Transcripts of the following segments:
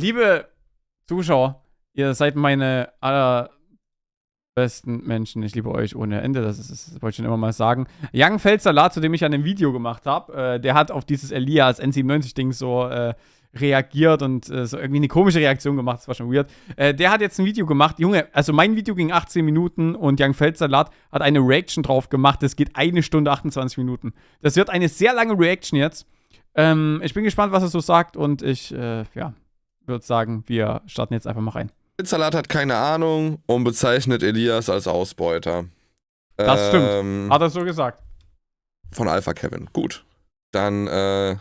Liebe Zuschauer, ihr seid meine allerbesten Menschen. Ich liebe euch ohne Ende, das, ist, das wollte ich schon immer mal sagen. Young Feldsalat, zu dem ich an dem Video gemacht habe, äh, der hat auf dieses Elias N97-Ding so äh, reagiert und äh, so irgendwie eine komische Reaktion gemacht, das war schon weird. Äh, der hat jetzt ein Video gemacht, Junge, also mein Video ging 18 Minuten und Young Feldsalat hat eine Reaction drauf gemacht, das geht eine Stunde 28 Minuten. Das wird eine sehr lange Reaction jetzt. Ähm, ich bin gespannt, was er so sagt und ich, äh, ja, würde sagen, wir starten jetzt einfach mal rein. Salat hat keine Ahnung und bezeichnet Elias als Ausbeuter. Das stimmt. Ähm, hat er so gesagt. Von Alpha Kevin. Gut. Dann, äh,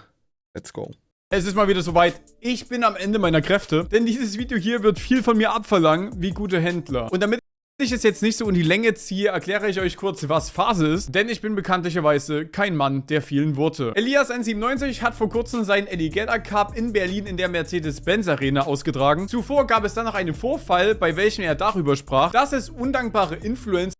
let's go. Es ist mal wieder soweit. Ich bin am Ende meiner Kräfte, denn dieses Video hier wird viel von mir abverlangen, wie gute Händler. Und damit ich es jetzt nicht so in die Länge ziehe, erkläre ich euch kurz, was Phase ist, denn ich bin bekanntlicherweise kein Mann der vielen Worte. elias N97 hat vor kurzem seinen Eligetta Cup in Berlin in der Mercedes-Benz Arena ausgetragen. Zuvor gab es dann noch einen Vorfall, bei welchem er darüber sprach, dass es undankbare Influencer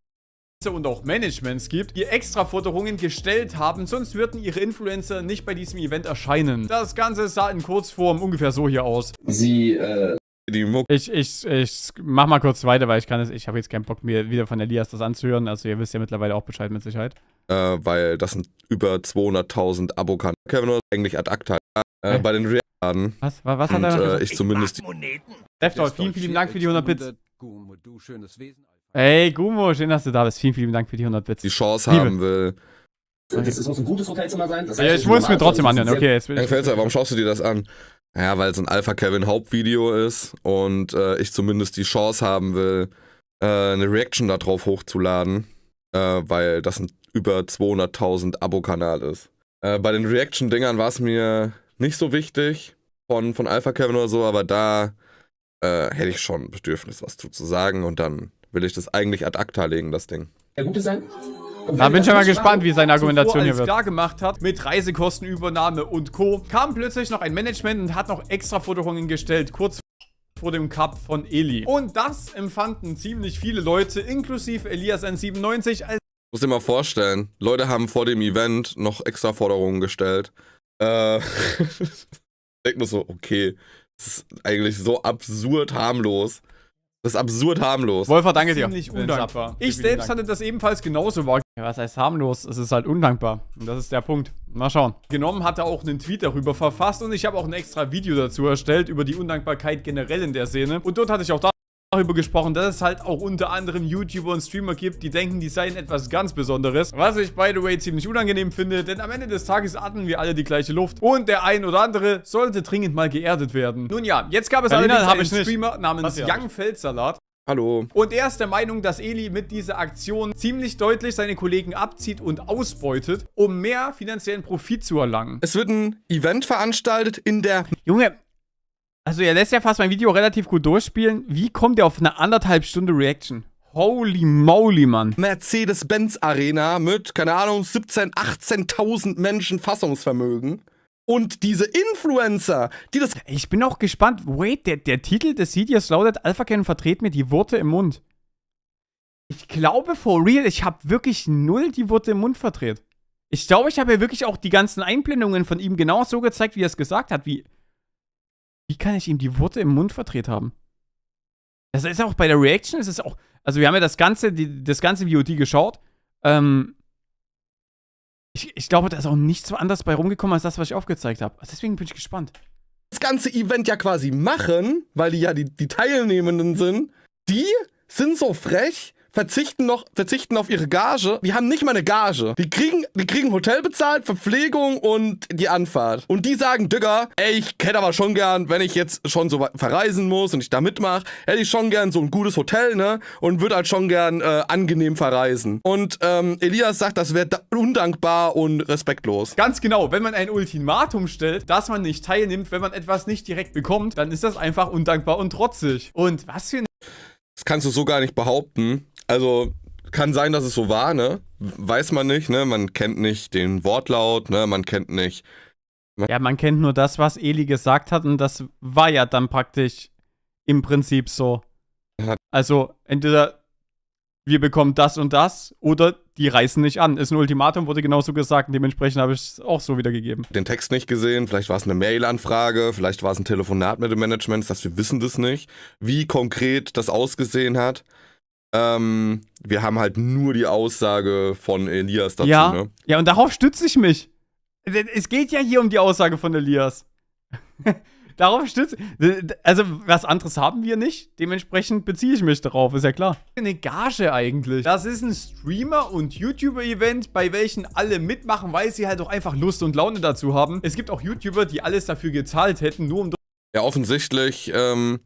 und auch Managements gibt, die extra Forderungen gestellt haben, sonst würden ihre Influencer nicht bei diesem Event erscheinen. Das Ganze sah in Kurzform ungefähr so hier aus. Sie äh, die Muck. Ich, ich, ich mach mal kurz weiter, weil ich kann es, ich habe jetzt keinen Bock, mir wieder von Elias das anzuhören. Also ihr wisst ja mittlerweile auch Bescheid mit Sicherheit. Äh, weil das sind über 200.000 Abokanten. Kevin ist eigentlich ad acta. Äh, bei den Realen. Was, was, was Und, hat er? Äh, ich zumindest. Deftol, vielen, vielen Dank für die 100 Bits. Gumo, du schönes Wesen. Ey, Gumo, schön, dass du da bist. Vielen, vielen Dank für die 100 Bits. Die Chance Liebe. haben will. Das, das muss ein gutes Hotelzimmer sein. Das heißt, ja, ich muss es mir trotzdem anhören. Okay, jetzt bin ich. Fenster, warum schaust du dir das an? Ja, weil es ein Alpha Kevin Hauptvideo ist und äh, ich zumindest die Chance haben will, äh, eine Reaction darauf hochzuladen, äh, weil das ein über 200.000 Abo-Kanal ist. Äh, bei den Reaction-Dingern war es mir nicht so wichtig von, von Alpha Kevin oder so, aber da äh, hätte ich schon ein Bedürfnis, was zu, zu sagen und dann will ich das eigentlich ad acta legen, das Ding. Der gute sein? Da bin ich ja mal gespannt, wie seine Argumentation hier wird. klar gemacht hat, mit Reisekostenübernahme und Co. kam plötzlich noch ein Management und hat noch extra Forderungen gestellt, kurz vor dem Cup von Eli. Und das empfanden ziemlich viele Leute, inklusive Elias N97, als muss dir mal vorstellen, Leute haben vor dem Event noch extra Forderungen gestellt. Äh, ich denke mir so, okay, das ist eigentlich so absurd harmlos. Das ist absurd harmlos. Wolfer, danke dir. Ziemlich undankbar. Ich selbst hatte das ebenfalls genauso wahr. Ja, was heißt harmlos? Es ist halt undankbar. Und das ist der Punkt. Mal schauen. Genommen hat er auch einen Tweet darüber verfasst und ich habe auch ein extra Video dazu erstellt über die Undankbarkeit generell in der Szene. Und dort hatte ich auch da darüber gesprochen, dass es halt auch unter anderem YouTuber und Streamer gibt, die denken, die seien etwas ganz Besonderes. Was ich, by the way, ziemlich unangenehm finde, denn am Ende des Tages atmen wir alle die gleiche Luft. Und der ein oder andere sollte dringend mal geerdet werden. Nun ja, jetzt gab es allerdings einen Streamer namens ja. Young Feldsalat. Hallo. Und er ist der Meinung, dass Eli mit dieser Aktion ziemlich deutlich seine Kollegen abzieht und ausbeutet, um mehr finanziellen Profit zu erlangen. Es wird ein Event veranstaltet in der... Junge, also er lässt ja fast mein Video relativ gut durchspielen. Wie kommt er auf eine anderthalb Stunde Reaction? Holy moly, Mann. Mercedes-Benz Arena mit, keine Ahnung, 17, 18.000 Menschen Fassungsvermögen. Und diese Influencer, die das... Ich bin auch gespannt. Wait, der, der Titel des Videos lautet Alpha Ken vertret mir die Worte im Mund. Ich glaube, for real, ich habe wirklich null die Worte im Mund verdreht. Ich glaube, ich habe ja wirklich auch die ganzen Einblendungen von ihm genau so gezeigt, wie er es gesagt hat, wie... Wie kann ich ihm die Worte im Mund verdreht haben? Das ist auch bei der Reaction, ist es auch. Also wir haben ja das ganze, die, das ganze VOD geschaut. Ähm, ich, ich glaube, da ist auch nichts anderes bei rumgekommen als das, was ich aufgezeigt habe. Also deswegen bin ich gespannt. Das ganze Event ja quasi machen, weil die ja die, die Teilnehmenden sind, die sind so frech, verzichten noch, verzichten auf ihre Gage. Die haben nicht mal eine Gage. Die kriegen, die kriegen Hotel bezahlt, Verpflegung und die Anfahrt. Und die sagen, Digga, ey, ich hätte aber schon gern, wenn ich jetzt schon so verreisen muss und ich da mitmache, hätte ich schon gern so ein gutes Hotel, ne? Und würde halt schon gern äh, angenehm verreisen. Und ähm, Elias sagt, das wäre da undankbar und respektlos. Ganz genau, wenn man ein Ultimatum stellt, dass man nicht teilnimmt, wenn man etwas nicht direkt bekommt, dann ist das einfach undankbar und trotzig. Und was für ein... Das kannst du so gar nicht behaupten. Also kann sein, dass es so war, ne? Weiß man nicht, ne? Man kennt nicht den Wortlaut, ne? Man kennt nicht. Man ja, man kennt nur das, was Eli gesagt hat und das war ja dann praktisch im Prinzip so. Also entweder wir bekommen das und das oder die reißen nicht an. Ist ein Ultimatum, wurde genauso gesagt und dementsprechend habe ich es auch so wiedergegeben. Den Text nicht gesehen, vielleicht war es eine Mail-Anfrage, vielleicht war es ein Telefonat mit dem Management, dass wir wissen das nicht, wie konkret das ausgesehen hat. Ähm, wir haben halt nur die Aussage von Elias dazu, ja. ne? Ja, und darauf stütze ich mich. Es geht ja hier um die Aussage von Elias. darauf stütze ich. Also, was anderes haben wir nicht. Dementsprechend beziehe ich mich darauf, ist ja klar. Eine Gage eigentlich. Das ist ein Streamer- und YouTuber-Event, bei welchen alle mitmachen, weil sie halt auch einfach Lust und Laune dazu haben. Es gibt auch YouTuber, die alles dafür gezahlt hätten, nur um... Ja, offensichtlich ähm,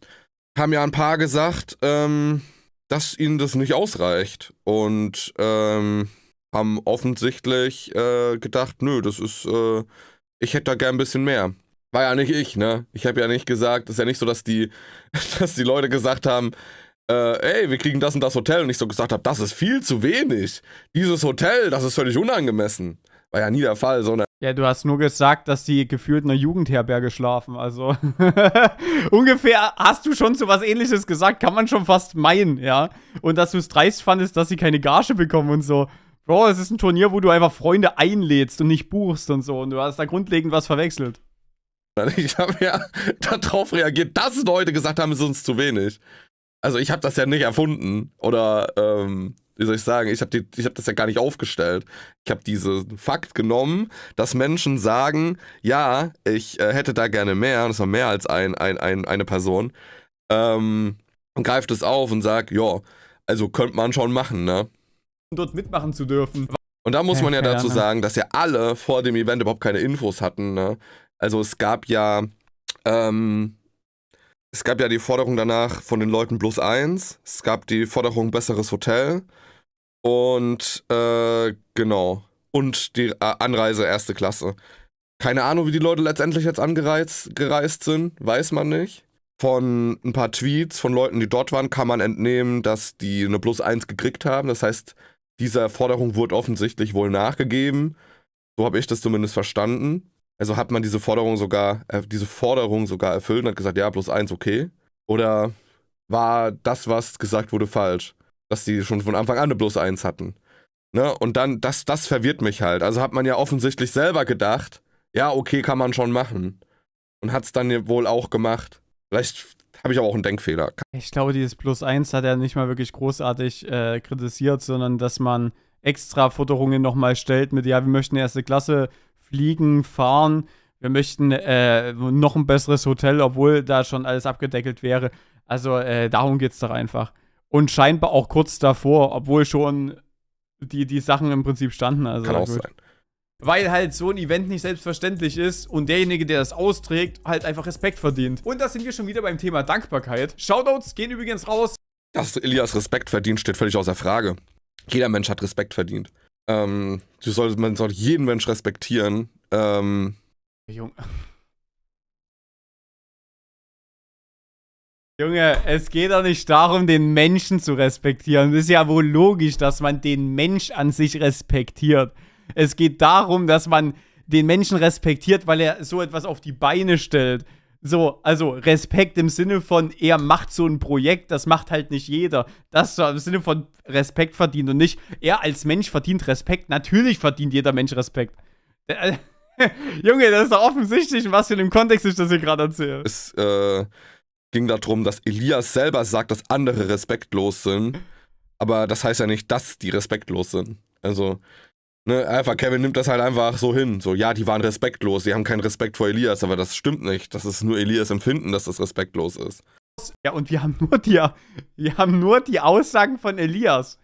haben ja ein paar gesagt, ähm, dass ihnen das nicht ausreicht. Und ähm, haben offensichtlich äh, gedacht, nö, das ist, äh, ich hätte da gern ein bisschen mehr. War ja nicht ich, ne? Ich habe ja nicht gesagt, ist ja nicht so, dass die, dass die Leute gesagt haben, äh, ey, wir kriegen das und das Hotel und ich so gesagt habe, das ist viel zu wenig. Dieses Hotel, das ist völlig unangemessen war ja nie der Fall, sondern. Ja, du hast nur gesagt, dass die gefühlt in einer Jugendherberge schlafen. Also ungefähr hast du schon so was ähnliches gesagt, kann man schon fast meinen, ja. Und dass du es dreist fandest, dass sie keine Gage bekommen und so. Bro, es ist ein Turnier, wo du einfach Freunde einlädst und nicht buchst und so. Und du hast da grundlegend was verwechselt. Ich habe ja darauf reagiert, dass Leute gesagt haben, es ist uns zu wenig. Also ich habe das ja nicht erfunden oder ähm, wie soll ich sagen, ich habe hab das ja gar nicht aufgestellt. Ich habe diesen Fakt genommen, dass Menschen sagen, ja, ich äh, hätte da gerne mehr, und es war mehr als ein, ein, ein eine Person, ähm, und greift es auf und sagt, ja, also könnte man schon machen, ne? Dort mitmachen zu dürfen. Und da muss man ja dazu ne. sagen, dass ja alle vor dem Event überhaupt keine Infos hatten, ne? Also es gab ja, ähm, es gab ja die Forderung danach von den Leuten plus eins. Es gab die Forderung besseres Hotel. Und äh, genau. Und die äh, Anreise erste Klasse. Keine Ahnung, wie die Leute letztendlich jetzt angereist gereist sind, weiß man nicht. Von ein paar Tweets von Leuten, die dort waren, kann man entnehmen, dass die eine Plus eins gekriegt haben. Das heißt, dieser Forderung wurde offensichtlich wohl nachgegeben. So habe ich das zumindest verstanden. Also hat man diese Forderung sogar, äh, diese Forderung sogar erfüllt und hat gesagt, ja, plus eins, okay. Oder war das, was gesagt wurde, falsch? Dass die schon von Anfang an eine plus eins hatten. Ne? Und dann, das, das verwirrt mich halt. Also hat man ja offensichtlich selber gedacht, ja, okay, kann man schon machen. Und hat es dann wohl auch gemacht. Vielleicht habe ich aber auch einen Denkfehler. Ich glaube, dieses Plus 1 hat er nicht mal wirklich großartig äh, kritisiert, sondern dass man extra Futterungen nochmal stellt mit, ja, wir möchten erste Klasse fliegen, fahren. Wir möchten äh, noch ein besseres Hotel, obwohl da schon alles abgedeckelt wäre. Also äh, darum geht es doch einfach. Und scheinbar auch kurz davor, obwohl schon die, die Sachen im Prinzip standen. Also, Kann auch gut. sein. Weil halt so ein Event nicht selbstverständlich ist und derjenige, der das austrägt, halt einfach Respekt verdient. Und da sind wir schon wieder beim Thema Dankbarkeit. Shoutouts gehen übrigens raus. Dass Elias Respekt verdient, steht völlig außer Frage. Jeder Mensch hat Respekt verdient. Ähm, du solltest, man sollte jeden Mensch respektieren. Ähm, Junge. Junge, es geht doch nicht darum, den Menschen zu respektieren. Es ist ja wohl logisch, dass man den Mensch an sich respektiert. Es geht darum, dass man den Menschen respektiert, weil er so etwas auf die Beine stellt so, also Respekt im Sinne von, er macht so ein Projekt, das macht halt nicht jeder. Das im Sinne von Respekt verdient und nicht, er als Mensch verdient Respekt. Natürlich verdient jeder Mensch Respekt. Äh, Junge, das ist doch offensichtlich, was für einem Kontext ich das hier gerade erzähle. Es äh, ging darum, dass Elias selber sagt, dass andere respektlos sind. Aber das heißt ja nicht, dass die respektlos sind. Also, Ne, einfach Kevin nimmt das halt einfach so hin. So, ja, die waren respektlos, die haben keinen Respekt vor Elias, aber das stimmt nicht. Das ist nur Elias Empfinden, dass das respektlos ist. Ja, und wir haben nur die, wir haben nur die Aussagen von Elias.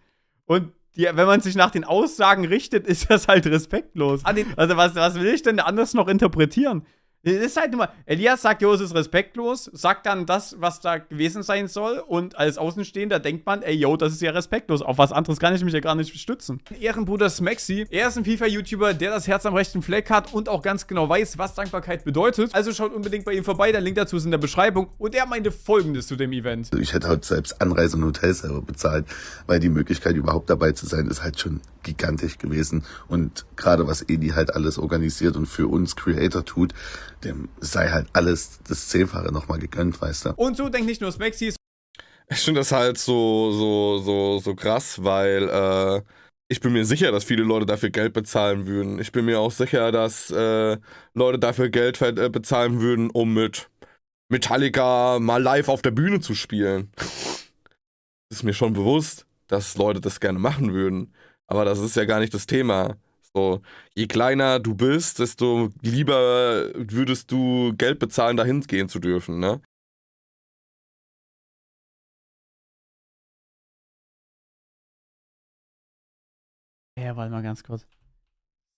Und die, wenn man sich nach den Aussagen richtet, ist das halt respektlos. Also, was, was will ich denn anders noch interpretieren? Das ist halt immer. Elias sagt, jo, es ist respektlos, sagt dann das, was da gewesen sein soll. Und als Außenstehender denkt man, ey, yo, das ist ja respektlos. Auf was anderes kann ich mich ja gar nicht stützen. Ehrenbruder Smaxi, er ist ein FIFA-YouTuber, der das Herz am rechten Fleck hat und auch ganz genau weiß, was Dankbarkeit bedeutet. Also schaut unbedingt bei ihm vorbei, der Link dazu ist in der Beschreibung. Und er meinte folgendes zu dem Event. Ich hätte halt selbst Anreise und Hotels selber bezahlt, weil die Möglichkeit überhaupt dabei zu sein, ist halt schon gigantisch gewesen. Und gerade was Edi halt alles organisiert und für uns Creator tut, dem sei halt alles das Zehnfache nochmal gegönnt, weißt du. Und so denkt nicht nur Spexy. Ich finde das halt so, so, so, so krass, weil äh, ich bin mir sicher, dass viele Leute dafür Geld bezahlen würden. Ich bin mir auch sicher, dass äh, Leute dafür Geld äh, bezahlen würden, um mit Metallica mal live auf der Bühne zu spielen. ist mir schon bewusst, dass Leute das gerne machen würden. Aber das ist ja gar nicht das Thema. So, je kleiner du bist, desto lieber würdest du Geld bezahlen, dahin gehen zu dürfen, ne? Ja, warte mal ganz kurz.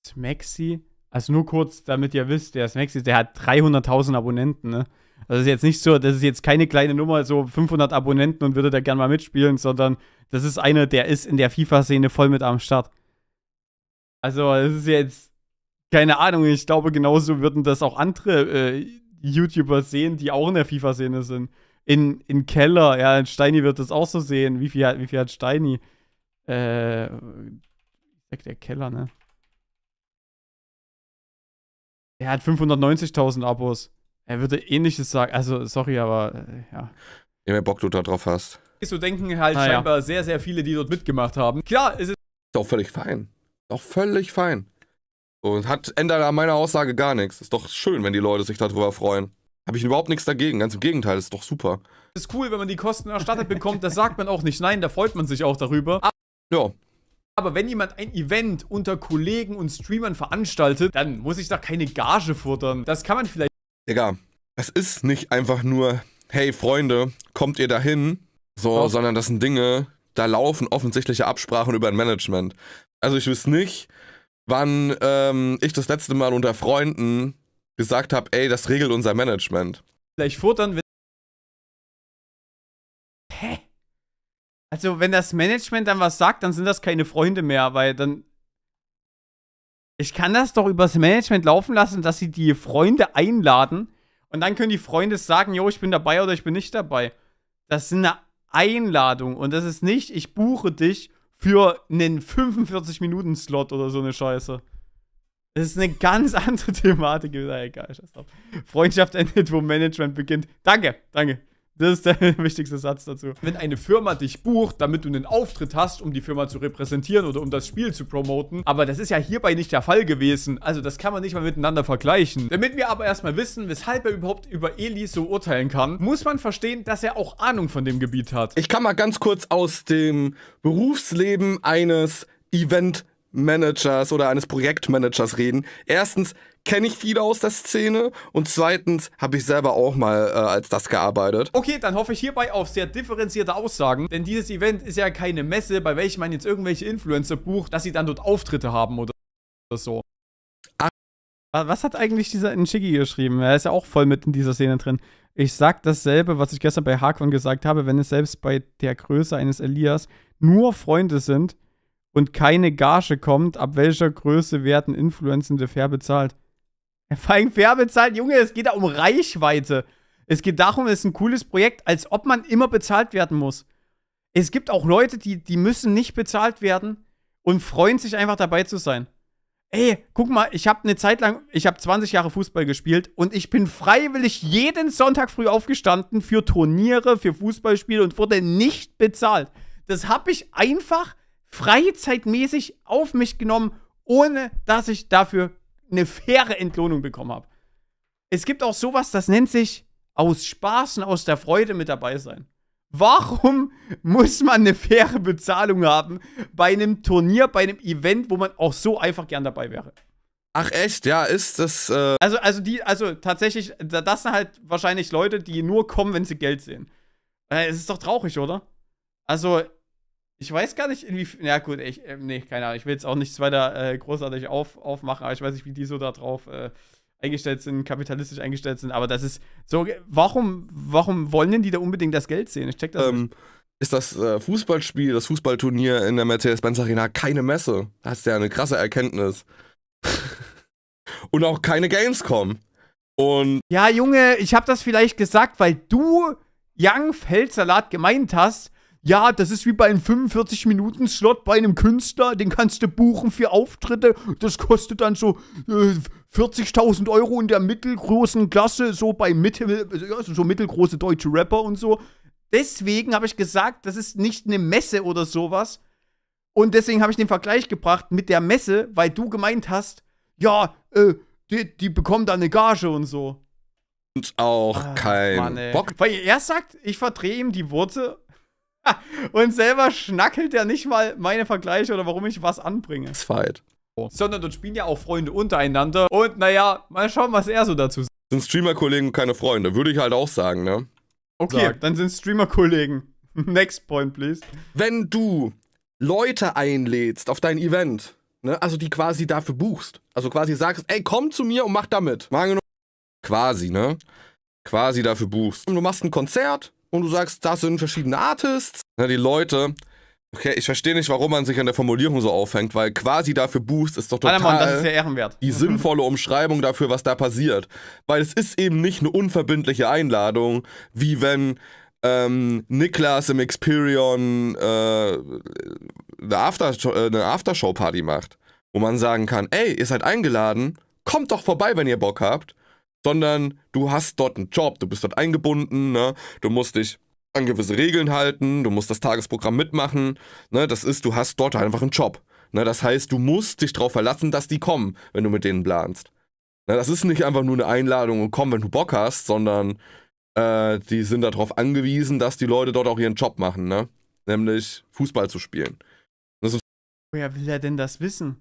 Smaxi, also nur kurz, damit ihr wisst, der Smaxi, der hat 300.000 Abonnenten, ne? Also das ist jetzt nicht so, das ist jetzt keine kleine Nummer, so 500 Abonnenten und würde da gern mal mitspielen, sondern das ist einer, der ist in der FIFA-Szene voll mit am Start. Also, es ist jetzt keine Ahnung. Ich glaube, genauso würden das auch andere äh, YouTuber sehen, die auch in der FIFA-Szene sind. In, in Keller, ja, Steini wird das auch so sehen. Wie viel, hat, wie viel hat Steini? Äh, der Keller, ne? Er hat 590.000 Abos. Er würde ähnliches sagen. Also, sorry, aber äh, ja. Je mehr Bock du da drauf hast. So denken halt Na ah, scheinbar ja. sehr, sehr viele, die dort mitgemacht haben. Klar, es ist. Doch, völlig fein. Auch völlig fein. Und hat ändert an meiner Aussage gar nichts. Ist doch schön, wenn die Leute sich darüber freuen. Habe ich überhaupt nichts dagegen. Ganz im Gegenteil, ist doch super. Ist cool, wenn man die Kosten erstattet bekommt. Das sagt man auch nicht. Nein, da freut man sich auch darüber. Aber ja. Aber wenn jemand ein Event unter Kollegen und Streamern veranstaltet, dann muss ich da keine Gage futtern. Das kann man vielleicht. Egal. es ist nicht einfach nur, hey Freunde, kommt ihr dahin? So, okay. sondern das sind Dinge, da laufen offensichtliche Absprachen über ein Management also ich wüsste nicht, wann ähm, ich das letzte Mal unter Freunden gesagt habe, ey, das regelt unser Management. Vielleicht futtern, wenn. Hä? Also, wenn das Management dann was sagt, dann sind das keine Freunde mehr, weil dann. Ich kann das doch übers Management laufen lassen, dass sie die Freunde einladen und dann können die Freunde sagen, yo, ich bin dabei oder ich bin nicht dabei. Das ist eine Einladung und das ist nicht, ich buche dich für einen 45-Minuten-Slot oder so eine Scheiße. Das ist eine ganz andere Thematik. Egal, scheiß drauf. Freundschaft endet, wo Management beginnt. Danke, danke. Das ist der wichtigste Satz dazu. Wenn eine Firma dich bucht, damit du einen Auftritt hast, um die Firma zu repräsentieren oder um das Spiel zu promoten, aber das ist ja hierbei nicht der Fall gewesen. Also das kann man nicht mal miteinander vergleichen. Damit wir aber erstmal wissen, weshalb er überhaupt über Eli so urteilen kann, muss man verstehen, dass er auch Ahnung von dem Gebiet hat. Ich kann mal ganz kurz aus dem Berufsleben eines Event Managers oder eines Projektmanagers reden. Erstens, kenne ich viele aus der Szene und zweitens habe ich selber auch mal äh, als das gearbeitet. Okay, dann hoffe ich hierbei auf sehr differenzierte Aussagen, denn dieses Event ist ja keine Messe, bei welchem man jetzt irgendwelche Influencer bucht, dass sie dann dort Auftritte haben oder so. Was hat eigentlich dieser Nshigi geschrieben? Er ist ja auch voll mit in dieser Szene drin. Ich sag dasselbe, was ich gestern bei Hakon gesagt habe, wenn es selbst bei der Größe eines Elias nur Freunde sind und keine Gage kommt, ab welcher Größe werden Influenzende fair bezahlt? Fein fair bezahlt, Junge, es geht da um Reichweite. Es geht darum, es ist ein cooles Projekt, als ob man immer bezahlt werden muss. Es gibt auch Leute, die, die müssen nicht bezahlt werden und freuen sich einfach dabei zu sein. Ey, guck mal, ich habe eine Zeit lang, ich habe 20 Jahre Fußball gespielt und ich bin freiwillig jeden Sonntag früh aufgestanden für Turniere, für Fußballspiele und wurde nicht bezahlt. Das habe ich einfach freizeitmäßig auf mich genommen, ohne dass ich dafür eine faire Entlohnung bekommen habe. Es gibt auch sowas, das nennt sich aus Spaß und aus der Freude mit dabei sein. Warum muss man eine faire Bezahlung haben bei einem Turnier, bei einem Event, wo man auch so einfach gern dabei wäre? Ach echt, ja, ist das. Äh also, also die, also tatsächlich, das sind halt wahrscheinlich Leute, die nur kommen, wenn sie Geld sehen. Äh, es ist doch traurig, oder? Also, ich weiß gar nicht, inwiefern. Ja, gut, ich, äh, nee, keine Ahnung. Ich will jetzt auch nichts weiter äh, großartig auf, aufmachen, aber ich weiß nicht, wie die so da drauf äh, eingestellt sind, kapitalistisch eingestellt sind. Aber das ist so. Warum, warum wollen denn die da unbedingt das Geld sehen? Ich check das ähm, nicht. Ist das äh, Fußballspiel, das Fußballturnier in der Mercedes-Benz Arena keine Messe? Das ist ja eine krasse Erkenntnis. Und auch keine Gamescom. Und. Ja, Junge, ich habe das vielleicht gesagt, weil du Young Feldsalat gemeint hast ja, das ist wie bei einem 45-Minuten-Slot bei einem Künstler. Den kannst du buchen für Auftritte. Das kostet dann so äh, 40.000 Euro in der mittelgroßen Klasse, so bei mittel, ja, so mittelgroße deutsche Rapper und so. Deswegen habe ich gesagt, das ist nicht eine Messe oder sowas. Und deswegen habe ich den Vergleich gebracht mit der Messe, weil du gemeint hast, ja, äh, die, die bekommen da eine Gage und so. Und auch Ach, kein Mann, Bock. Weil er sagt, ich verdrehe ihm die Worte und selber schnackelt er nicht mal meine Vergleiche oder warum ich was anbringe. Das Fight. Oh. Sondern dort spielen ja auch Freunde untereinander. Und naja, mal schauen, was er so dazu sagt. Sind Streamer-Kollegen keine Freunde, würde ich halt auch sagen, ne? Okay, Sag. dann sind Streamer-Kollegen. Next point, please. Wenn du Leute einlädst auf dein Event, ne, also die quasi dafür buchst, also quasi sagst, ey, komm zu mir und mach damit. Quasi, ne? Quasi dafür buchst. Und du machst ein Konzert, und du sagst, das sind verschiedene Artists. Ja, die Leute, okay, ich verstehe nicht, warum man sich an der Formulierung so aufhängt, weil quasi dafür Boost ist doch total Mann, das ist ja ehrenwert. die mhm. sinnvolle Umschreibung dafür, was da passiert. Weil es ist eben nicht eine unverbindliche Einladung, wie wenn ähm, Niklas im Experion äh, eine Aftershow-Party macht, wo man sagen kann, ey, ihr seid eingeladen, kommt doch vorbei, wenn ihr Bock habt sondern du hast dort einen Job, du bist dort eingebunden, ne? du musst dich an gewisse Regeln halten, du musst das Tagesprogramm mitmachen. Ne? Das ist, du hast dort einfach einen Job. Ne? Das heißt, du musst dich darauf verlassen, dass die kommen, wenn du mit denen planst. Ne? Das ist nicht einfach nur eine Einladung und komm, wenn du Bock hast, sondern äh, die sind darauf angewiesen, dass die Leute dort auch ihren Job machen, ne? nämlich Fußball zu spielen. Woher will er denn das wissen?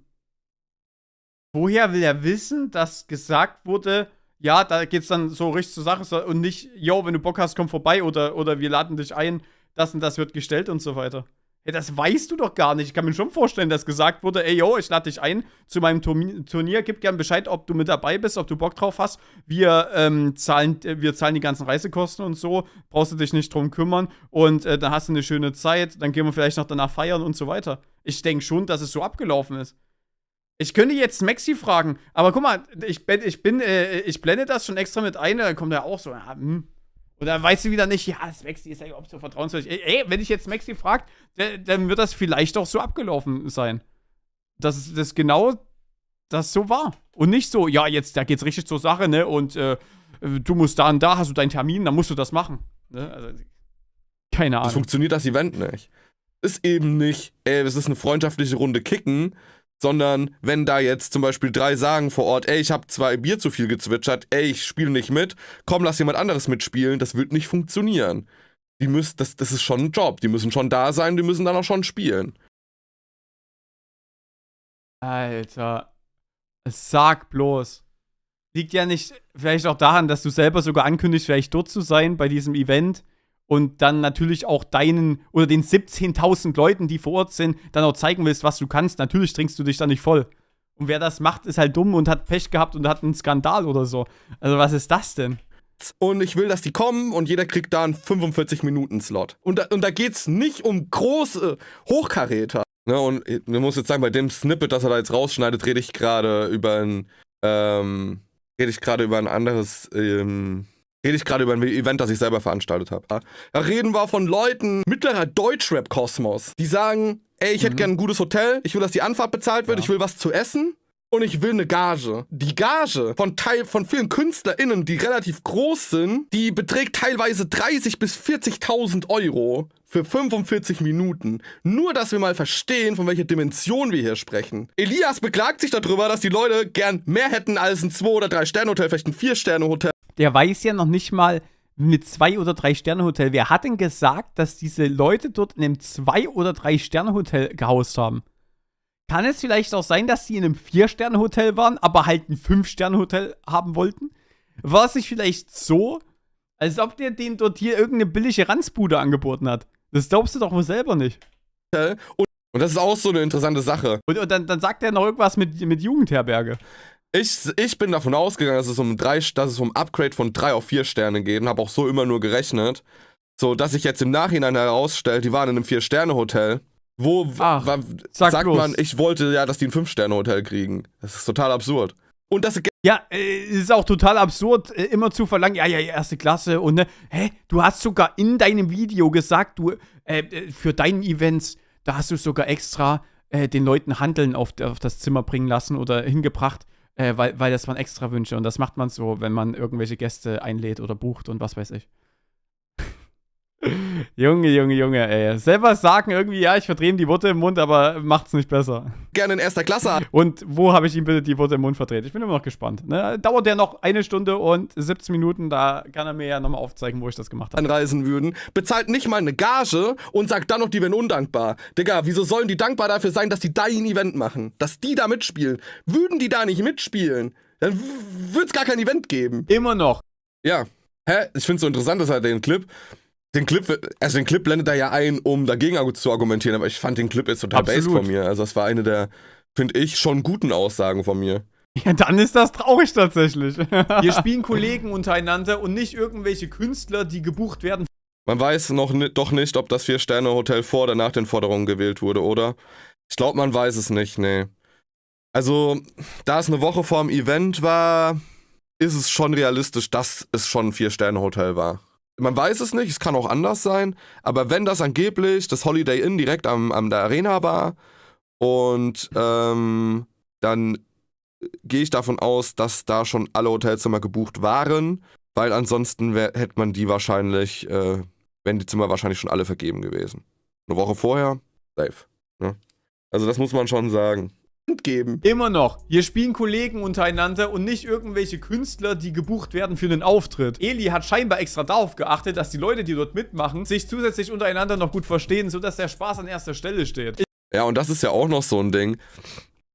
Woher will er wissen, dass gesagt wurde, ja, da geht es dann so richtig zur Sache und nicht, yo, wenn du Bock hast, komm vorbei oder, oder wir laden dich ein, das und das wird gestellt und so weiter. Ja, das weißt du doch gar nicht. Ich kann mir schon vorstellen, dass gesagt wurde, ey, yo, ich lade dich ein zu meinem Turnier. Gib gern Bescheid, ob du mit dabei bist, ob du Bock drauf hast. Wir, ähm, zahlen, wir zahlen die ganzen Reisekosten und so. Brauchst du dich nicht drum kümmern. Und äh, dann hast du eine schöne Zeit. Dann gehen wir vielleicht noch danach feiern und so weiter. Ich denke schon, dass es so abgelaufen ist. Ich könnte jetzt Maxi fragen, aber guck mal, ich, ich, bin, äh, ich blende das schon extra mit ein, dann kommt er auch so, ja, hm. Und dann weißt du wieder nicht, ja, das Maxi ist ja überhaupt so vertrauenswürdig. Ey, ey, wenn ich jetzt Maxi fragt, dann wird das vielleicht auch so abgelaufen sein. Dass das genau das so war. Und nicht so, ja, jetzt, da geht's richtig zur Sache, ne? Und äh, du musst da und da, hast du deinen Termin, dann musst du das machen. Ne? Also, keine Ahnung. Das funktioniert das Event nicht. Ist eben nicht, ey, es ist eine freundschaftliche Runde kicken sondern wenn da jetzt zum Beispiel drei sagen vor Ort, ey, ich habe zwei Bier zu viel gezwitschert, ey, ich spiele nicht mit, komm, lass jemand anderes mitspielen, das wird nicht funktionieren. Die müssen, das, das ist schon ein Job, die müssen schon da sein, die müssen dann auch schon spielen. Alter, sag bloß. Liegt ja nicht vielleicht auch daran, dass du selber sogar ankündigst, vielleicht dort zu sein bei diesem Event und dann natürlich auch deinen oder den 17.000 Leuten, die vor Ort sind, dann auch zeigen willst, was du kannst. Natürlich trinkst du dich da nicht voll. Und wer das macht, ist halt dumm und hat Pech gehabt und hat einen Skandal oder so. Also was ist das denn? und ich will, dass die kommen und jeder kriegt da einen 45-Minuten-Slot. Und da, und da geht's nicht um große Hochkaräter. Ne, und ich, ich muss jetzt sagen, bei dem Snippet, das er da jetzt rausschneidet, rede ich gerade über ein ähm, rede ich gerade über ein anderes ähm, Rede ich gerade über ein Event, das ich selber veranstaltet habe. Ah. Da reden wir von Leuten mittlerer Deutschrap-Kosmos, die sagen, ey, ich mhm. hätte gerne ein gutes Hotel, ich will, dass die Anfahrt bezahlt wird, ja. ich will was zu essen und ich will eine Gage. Die Gage von Teil von vielen KünstlerInnen, die relativ groß sind, die beträgt teilweise 30.000 bis 40.000 Euro für 45 Minuten. Nur, dass wir mal verstehen, von welcher Dimension wir hier sprechen. Elias beklagt sich darüber, dass die Leute gern mehr hätten als ein 2- oder 3-Sterne-Hotel, vielleicht ein 4-Sterne-Hotel der weiß ja noch nicht mal mit zwei oder drei Sterne Hotel. Wer hat denn gesagt, dass diese Leute dort in einem zwei oder drei Sterne Hotel gehaust haben? Kann es vielleicht auch sein, dass sie in einem vier Sterne Hotel waren, aber halt ein fünf Sterne Hotel haben wollten? War es nicht vielleicht so, als ob der denen dort hier irgendeine billige Ranzbude angeboten hat? Das glaubst du doch wohl selber nicht. Und und das ist auch so eine interessante Sache. Und, und dann, dann, sagt er noch irgendwas mit, mit Jugendherberge. Ich, ich bin davon ausgegangen, dass es, um drei, dass es um Upgrade von drei auf vier Sterne geht und habe auch so immer nur gerechnet. So, dass sich jetzt im Nachhinein herausstellt, die waren in einem vier sterne hotel Wo Ach, sag sagt bloß. man, ich wollte ja, dass die ein fünf sterne hotel kriegen. Das ist total absurd. Und das Ja, es äh, ist auch total absurd, äh, immer zu verlangen, ja, ja, erste Klasse und ne, hä, du hast sogar in deinem Video gesagt, du, äh, äh für deinen Events, da hast du sogar extra den Leuten Handeln auf, auf das Zimmer bringen lassen oder hingebracht, äh, weil, weil das waren extra Wünsche und das macht man so, wenn man irgendwelche Gäste einlädt oder bucht und was weiß ich. Junge, Junge, Junge, ey. Selber sagen irgendwie, ja, ich verdrehe ihm die Worte im Mund, aber macht's nicht besser. Gerne in erster Klasse. Und wo habe ich ihm bitte die Worte im Mund verdreht? Ich bin immer noch gespannt. Ne? Dauert der noch eine Stunde und 17 Minuten, da kann er mir ja nochmal aufzeigen, wo ich das gemacht habe. Anreisen würden, bezahlt nicht mal eine Gage und sagt dann noch, die wären undankbar. Digga, wieso sollen die dankbar dafür sein, dass die da ein Event machen? Dass die da mitspielen? Würden die da nicht mitspielen? Dann wird's gar kein Event geben. Immer noch. Ja. Hä? Ich find's so interessant, dass er den Clip den Clip, also den Clip blendet er ja ein, um dagegen zu argumentieren, aber ich fand den Clip jetzt total Absolut. base von mir. Also das war eine der, finde ich, schon guten Aussagen von mir. Ja, dann ist das traurig tatsächlich. Hier spielen Kollegen untereinander und nicht irgendwelche Künstler, die gebucht werden. Man weiß noch doch nicht, ob das Vier-Sterne-Hotel vor oder nach den Forderungen gewählt wurde, oder? Ich glaube, man weiß es nicht, nee. Also, da es eine Woche vorm Event war, ist es schon realistisch, dass es schon ein Vier-Sterne-Hotel war. Man weiß es nicht, es kann auch anders sein, aber wenn das angeblich das Holiday Inn direkt am, am der Arena war und ähm, dann gehe ich davon aus, dass da schon alle Hotelzimmer gebucht waren, weil ansonsten wär, hätte man die wahrscheinlich, äh, wären die Zimmer wahrscheinlich schon alle vergeben gewesen. Eine Woche vorher, safe. Ne? Also das muss man schon sagen geben. Immer noch. Hier spielen Kollegen untereinander und nicht irgendwelche Künstler, die gebucht werden für einen Auftritt. Eli hat scheinbar extra darauf geachtet, dass die Leute, die dort mitmachen, sich zusätzlich untereinander noch gut verstehen, sodass der Spaß an erster Stelle steht. Ja, und das ist ja auch noch so ein Ding.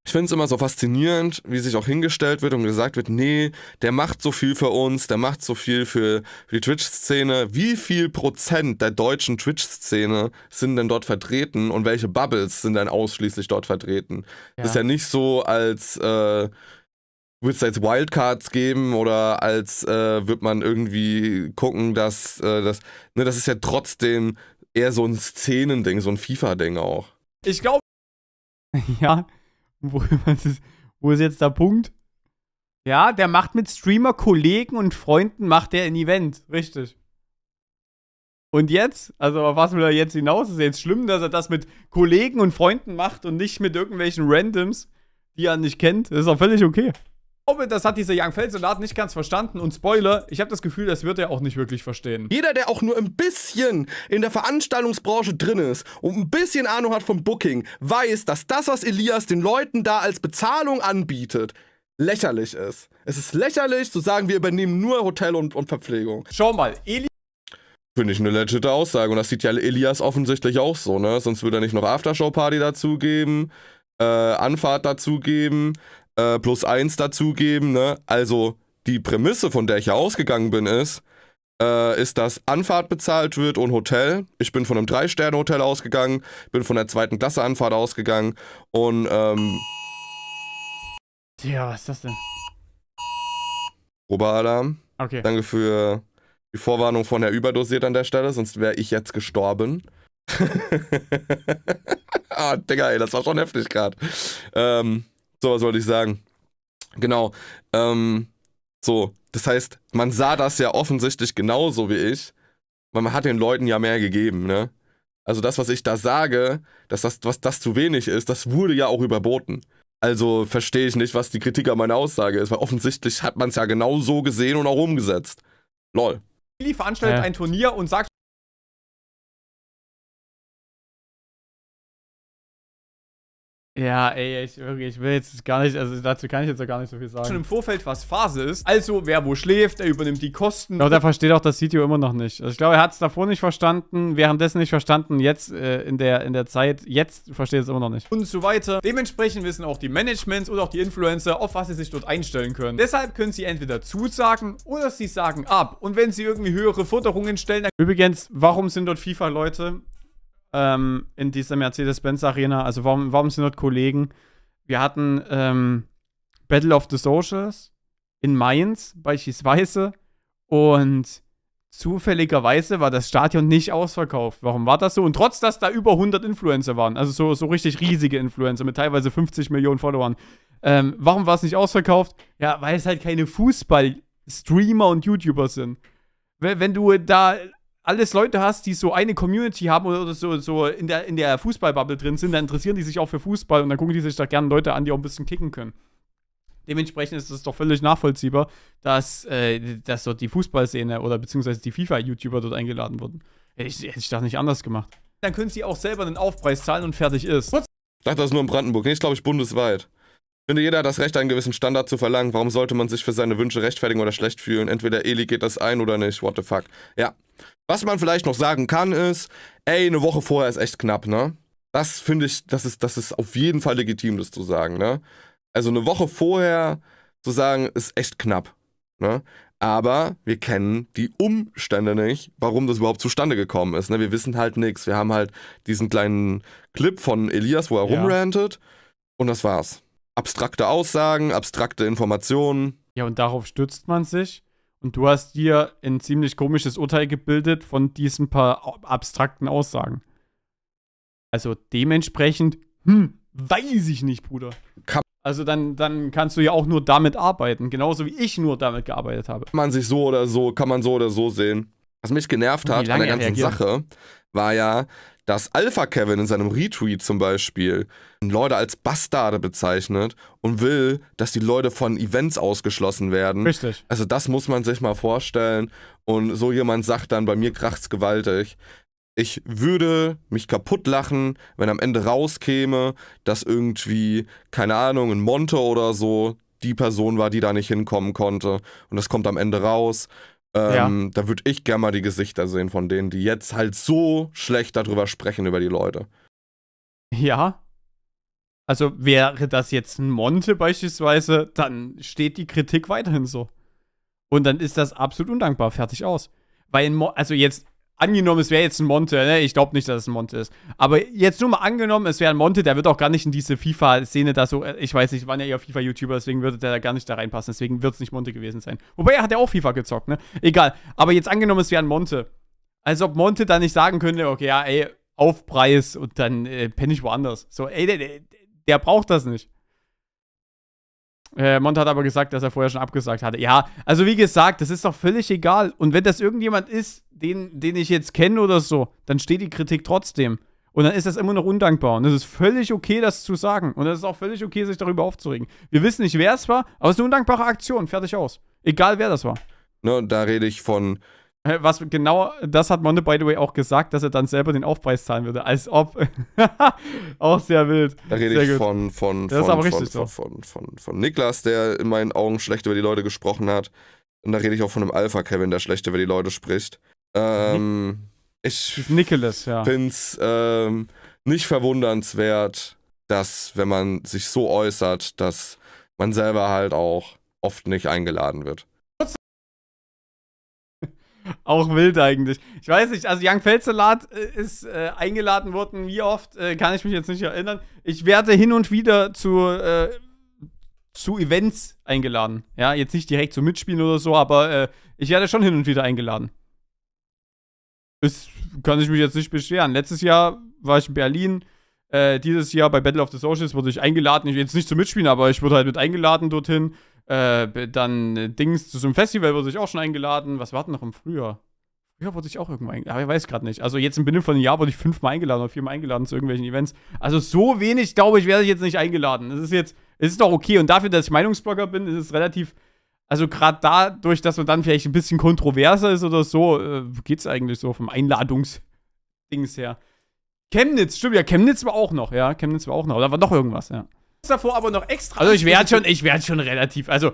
Ich finde es immer so faszinierend, wie sich auch hingestellt wird und gesagt wird, nee, der macht so viel für uns, der macht so viel für die Twitch-Szene. Wie viel Prozent der deutschen Twitch-Szene sind denn dort vertreten und welche Bubbles sind denn ausschließlich dort vertreten? Ja. Ist ja nicht so, als äh, wird es jetzt Wildcards geben oder als äh, wird man irgendwie gucken, dass äh, das. Ne, das ist ja trotzdem eher so ein Szenending, so ein FIFA-Ding auch. Ich glaube. Ja, wo, ist, wo ist jetzt der Punkt? Ja, der macht mit Streamer, Kollegen und Freunden macht der ein Event. Richtig. Und jetzt? Also auf was will er jetzt hinaus? Ist jetzt schlimm, dass er das mit Kollegen und Freunden macht und nicht mit irgendwelchen Randoms, die er nicht kennt? Das ist doch völlig okay. Aber das hat dieser Young Felsenat nicht ganz verstanden. Und Spoiler, ich habe das Gefühl, das wird er auch nicht wirklich verstehen. Jeder, der auch nur ein bisschen in der Veranstaltungsbranche drin ist und ein bisschen Ahnung hat vom Booking, weiß, dass das, was Elias den Leuten da als Bezahlung anbietet, lächerlich ist. Es ist lächerlich zu sagen, wir übernehmen nur Hotel und, und Verpflegung. Schau mal, Elias. Finde ich eine legitime Aussage. Und das sieht ja Elias offensichtlich auch so, ne? Sonst würde er nicht noch Aftershow-Party dazugeben, äh, Anfahrt dazugeben äh, plus eins dazugeben. Ne? Also die Prämisse, von der ich ja ausgegangen bin, ist, äh, ist, dass Anfahrt bezahlt wird und Hotel. Ich bin von einem Drei-Sterne-Hotel ausgegangen, bin von der zweiten Klasse Anfahrt ausgegangen und ähm. Tja, was ist das denn? Roberalarm. Okay. Danke für die Vorwarnung von der Überdosiert an der Stelle, sonst wäre ich jetzt gestorben. ah, Digga, ey, das war schon heftig gerade. Ähm, so, was wollte ich sagen. Genau. Ähm, so, das heißt, man sah das ja offensichtlich genauso wie ich, weil man hat den Leuten ja mehr gegeben, ne? Also das, was ich da sage, dass das, was das zu wenig ist, das wurde ja auch überboten. Also verstehe ich nicht, was die Kritik an meiner Aussage ist, weil offensichtlich hat man es ja genau so gesehen und auch umgesetzt. Lol. Lilly veranstaltet ja. ein Turnier und sagt Ja, ey, ich, ich will jetzt gar nicht, also dazu kann ich jetzt auch gar nicht so viel sagen. Schon im Vorfeld, was Phase ist. Also, wer wo schläft, der übernimmt die Kosten. Aber der versteht auch das Video immer noch nicht. Also, ich glaube, er hat es davor nicht verstanden, währenddessen nicht verstanden, jetzt äh, in, der, in der Zeit, jetzt versteht es immer noch nicht. Und so weiter. Dementsprechend wissen auch die Managements und auch die Influencer, auf was sie sich dort einstellen können. Deshalb können sie entweder zusagen oder sie sagen ab. Und wenn sie irgendwie höhere Forderungen stellen, dann Übrigens, warum sind dort FIFA-Leute? ähm, in dieser Mercedes-Benz-Arena. Also warum, warum sind dort Kollegen? Wir hatten ähm, Battle of the Socials in Mainz beispielsweise und zufälligerweise war das Stadion nicht ausverkauft. Warum war das so? Und trotz, dass da über 100 Influencer waren, also so, so richtig riesige Influencer mit teilweise 50 Millionen Followern, ähm, warum war es nicht ausverkauft? Ja, weil es halt keine Fußball-Streamer und YouTuber sind. Wenn du da alles Leute hast, die so eine Community haben oder so, so in der, in der Fußballbubble drin sind, dann interessieren die sich auch für Fußball und dann gucken die sich da gerne Leute an, die auch ein bisschen kicken können. Dementsprechend ist es doch völlig nachvollziehbar, dass, äh, dass dort die Fußballszene oder beziehungsweise die FIFA-YouTuber dort eingeladen wurden. Hätte ich, hätte ich das nicht anders gemacht. Dann können sie auch selber den Aufpreis zahlen und fertig ist. Ich dachte, das ist nur in Brandenburg. Nee, ist, glaube ich, bundesweit. Ich finde, jeder hat das Recht, einen gewissen Standard zu verlangen. Warum sollte man sich für seine Wünsche rechtfertigen oder schlecht fühlen? Entweder Eli geht das ein oder nicht. What the fuck. Ja, was man vielleicht noch sagen kann ist, ey, eine Woche vorher ist echt knapp, ne? Das finde ich, das ist, das ist auf jeden Fall legitim, das zu sagen, ne? Also eine Woche vorher zu sagen, ist echt knapp, ne? Aber wir kennen die Umstände nicht, warum das überhaupt zustande gekommen ist. Ne? Wir wissen halt nichts. Wir haben halt diesen kleinen Clip von Elias, wo er ja. rumrantet. Und das war's. Abstrakte Aussagen, abstrakte Informationen. Ja, und darauf stützt man sich. Und du hast dir ein ziemlich komisches Urteil gebildet von diesen paar abstrakten Aussagen. Also dementsprechend, hm, weiß ich nicht, Bruder. Also dann, dann kannst du ja auch nur damit arbeiten, genauso wie ich nur damit gearbeitet habe. Kann man sich so oder so, kann man so oder so sehen. Was mich genervt hat an der ganzen reagiert? Sache, war ja, dass Alpha Kevin in seinem Retweet zum Beispiel Leute als Bastarde bezeichnet und will, dass die Leute von Events ausgeschlossen werden. Richtig. Also das muss man sich mal vorstellen. Und so jemand sagt dann, bei mir kracht's gewaltig. Ich würde mich kaputt lachen, wenn am Ende rauskäme, dass irgendwie, keine Ahnung, ein Monte oder so die Person war, die da nicht hinkommen konnte. Und das kommt am Ende raus. Ähm, ja. Da würde ich gerne mal die Gesichter sehen von denen, die jetzt halt so schlecht darüber sprechen, über die Leute. Ja. Also wäre das jetzt ein Monte beispielsweise, dann steht die Kritik weiterhin so. Und dann ist das absolut undankbar, fertig aus. Weil, also jetzt angenommen, es wäre jetzt ein Monte, ne? Ich glaube nicht, dass es ein Monte ist. Aber jetzt nur mal angenommen, es wäre ein Monte, der wird auch gar nicht in diese FIFA-Szene da so, äh, ich weiß nicht, waren ja eher FIFA-YouTuber, deswegen würde der da gar nicht da reinpassen, deswegen wird es nicht Monte gewesen sein. Wobei er hat ja auch FIFA gezockt, ne? Egal. Aber jetzt angenommen, es wäre ein Monte. Als ob Monte da nicht sagen könnte, okay, ja, ey, Aufpreis und dann äh, penne ich woanders. So, ey, der, der, der braucht das nicht. Äh, Monte hat aber gesagt, dass er vorher schon abgesagt hatte. Ja, also wie gesagt, das ist doch völlig egal. Und wenn das irgendjemand ist, den, den ich jetzt kenne oder so, dann steht die Kritik trotzdem. Und dann ist das immer noch undankbar. Und es ist völlig okay, das zu sagen. Und es ist auch völlig okay, sich darüber aufzuregen. Wir wissen nicht, wer es war, aber es ist eine undankbare Aktion. Fertig aus. Egal, wer das war. Ne, da rede ich von. Was genau, das hat Monte, by the way, auch gesagt, dass er dann selber den Aufpreis zahlen würde. Als ob. auch sehr wild. Da rede sehr ich gut. von, von, das von, ist aber richtig von, so. von, von, von, von Niklas, der in meinen Augen schlecht über die Leute gesprochen hat. Und da rede ich auch von einem Alpha-Kevin, der schlecht über die Leute spricht. Ähm, ich Nicholas, ja. finde es ähm, nicht verwundernswert, dass, wenn man sich so äußert, dass man selber halt auch oft nicht eingeladen wird. Auch wild eigentlich. Ich weiß nicht, also Young Feldsalat äh, ist äh, eingeladen worden. Wie oft äh, kann ich mich jetzt nicht erinnern. Ich werde hin und wieder zu, äh, zu Events eingeladen. Ja, jetzt nicht direkt zu Mitspielen oder so, aber äh, ich werde schon hin und wieder eingeladen ist, kann ich mich jetzt nicht beschweren. Letztes Jahr war ich in Berlin. Äh, dieses Jahr bei Battle of the Socials wurde ich eingeladen. Ich, jetzt nicht zum Mitspielen, aber ich wurde halt mit eingeladen dorthin. Äh, dann äh, Dings zu so einem Festival wurde ich auch schon eingeladen. Was war denn noch im Frühjahr? Früher wurde ich auch irgendwann eingeladen, aber ich weiß gerade nicht. Also jetzt im Binnen von einem Jahr wurde ich fünfmal eingeladen oder viermal eingeladen zu irgendwelchen Events. Also so wenig, glaube ich, werde ich jetzt nicht eingeladen. Es ist jetzt, es ist doch okay. Und dafür, dass ich Meinungsblogger bin, ist es relativ also gerade dadurch, dass man dann vielleicht ein bisschen kontroverser ist oder so, äh, geht's eigentlich so vom Einladungsdings her. Chemnitz, stimmt ja, Chemnitz war auch noch, ja, Chemnitz war auch noch, oder war doch irgendwas, ja. Davor aber noch extra. Also ich werde schon, ich werde schon relativ, also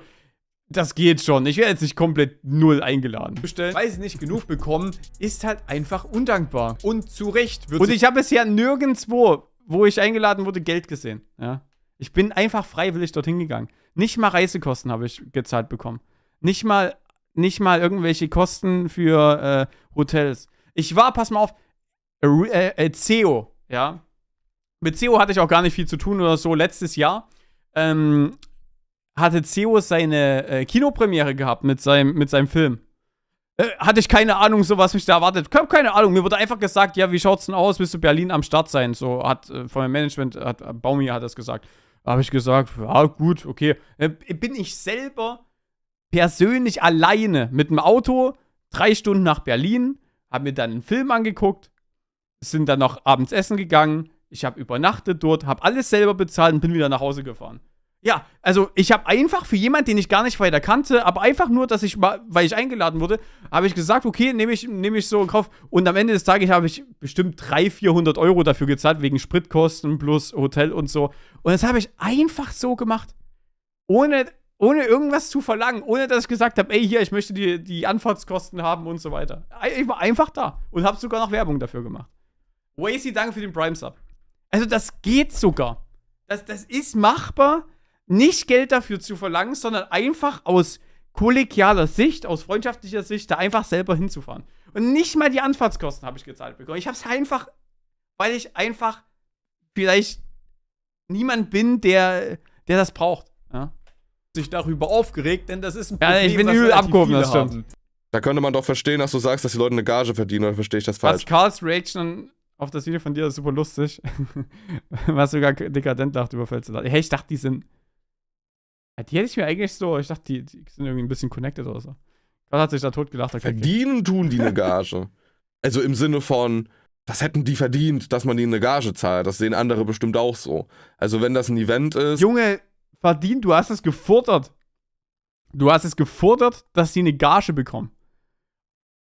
das geht schon. Ich werde jetzt nicht komplett null eingeladen. Bestellen, weil sie nicht genug bekommen, ist halt einfach undankbar. Und zu Recht. Wird Und ich habe bisher nirgendwo, wo ich eingeladen wurde, Geld gesehen. Ja. Ich bin einfach freiwillig dorthin gegangen. Nicht mal Reisekosten habe ich gezahlt bekommen. Nicht mal, nicht mal irgendwelche Kosten für äh, Hotels. Ich war, pass mal auf, äh, äh, äh CEO, ja. Mit CEO hatte ich auch gar nicht viel zu tun oder so. Letztes Jahr ähm, hatte CEO seine äh, Kinopremiere gehabt mit seinem, mit seinem Film. Äh, hatte ich keine Ahnung, so was mich da erwartet. Ich Keine Ahnung, mir wurde einfach gesagt, ja, wie schaut's denn aus? Willst du Berlin am Start sein? So hat von meinem Management, hat, Baumi hat das gesagt habe ich gesagt, ja gut, okay. Äh, bin ich selber persönlich alleine mit dem Auto drei Stunden nach Berlin, habe mir dann einen Film angeguckt, sind dann noch abends essen gegangen, ich habe übernachtet dort, habe alles selber bezahlt und bin wieder nach Hause gefahren. Ja, also ich habe einfach für jemanden, den ich gar nicht weiter kannte, aber einfach nur, dass ich mal, weil ich eingeladen wurde, habe ich gesagt, okay, nehme ich, nehm ich so in Kauf. Und am Ende des Tages habe ich bestimmt 300, 400 Euro dafür gezahlt, wegen Spritkosten plus Hotel und so. Und das habe ich einfach so gemacht, ohne, ohne irgendwas zu verlangen, ohne dass ich gesagt habe, ey, hier, ich möchte die, die Anfahrtskosten haben und so weiter. Ich war einfach da und habe sogar noch Werbung dafür gemacht. Wazy, danke für den Prime-Sub. Also das geht sogar. Das, das ist machbar nicht Geld dafür zu verlangen, sondern einfach aus kollegialer Sicht, aus freundschaftlicher Sicht, da einfach selber hinzufahren. Und nicht mal die Anfahrtskosten habe ich gezahlt bekommen. Ich habe es einfach, weil ich einfach vielleicht niemand bin, der, der das braucht. Ja? Sich darüber aufgeregt, denn das ist ein Problem, ja, ich bin übel abgehoben, das stimmt. Da könnte man doch verstehen, dass du sagst, dass die Leute eine Gage verdienen, oder verstehe ich das falsch? Carls Reaction auf das Video von dir ist super lustig. Was sogar dekadent dachte, überfällt zu lachen. Hey, ich dachte, die sind die hätte ich mir eigentlich so, ich dachte, die, die sind irgendwie ein bisschen connected oder so. Gott hat sich da tot gedacht. Okay, Verdienen okay. tun die eine Gage. also im Sinne von, das hätten die verdient, dass man ihnen eine Gage zahlt. Das sehen andere bestimmt auch so. Also wenn das ein Event ist. Junge, verdient, du hast es gefordert. Du hast es gefordert, dass sie eine Gage bekommen.